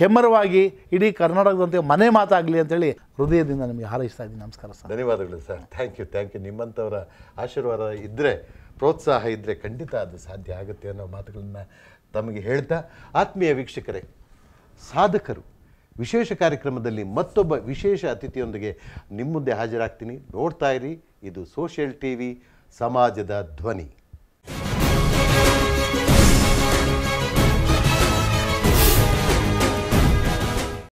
ಹೆಮ್ಮರವಾಗಿ ಇಡೀ ಕರ್ನಾಟಕದಂತೆ ಮನೆ ಮಾತಾಗಲಿ ಅಂತೇಳಿ ಹೃದಯದಿಂದ ನಿಮಗೆ ಹಾರೈಸ್ತಾ ಇದ್ದೀನಿ ನಮಸ್ಕಾರ ಸರ್ ಧನ್ಯವಾದಗಳು sir thank you thank you ನಿಮ್ಮಂಥವರ ಆಶೀರ್ವಾದ ಇದ್ದರೆ ಪ್ರೋತ್ಸಾಹ ಇದ್ದರೆ ಖಂಡಿತ ಅದು ಸಾಧ್ಯ ಆಗುತ್ತೆ ಅನ್ನೋ ಮಾತುಗಳನ್ನು ತಮಗೆ ಹೇಳ್ತಾ ಆತ್ಮೀಯ ವೀಕ್ಷಕರೇ ಸಾಧಕರು ವಿಶೇಷ ಕಾರ್ಯಕ್ರಮದಲ್ಲಿ ಮತ್ತೊಬ್ಬ ವಿಶೇಷ ಅತಿಥಿಯೊಂದಿಗೆ ನಿಮ್ಮ ಮುಂದೆ ಹಾಜರಾಗ್ತೀನಿ ನೋಡ್ತಾ ಇರಿ ಇದು ಸೋಷಿಯಲ್ ಟಿ ವಿ ಸಮಾಜದ ಧ್ವನಿ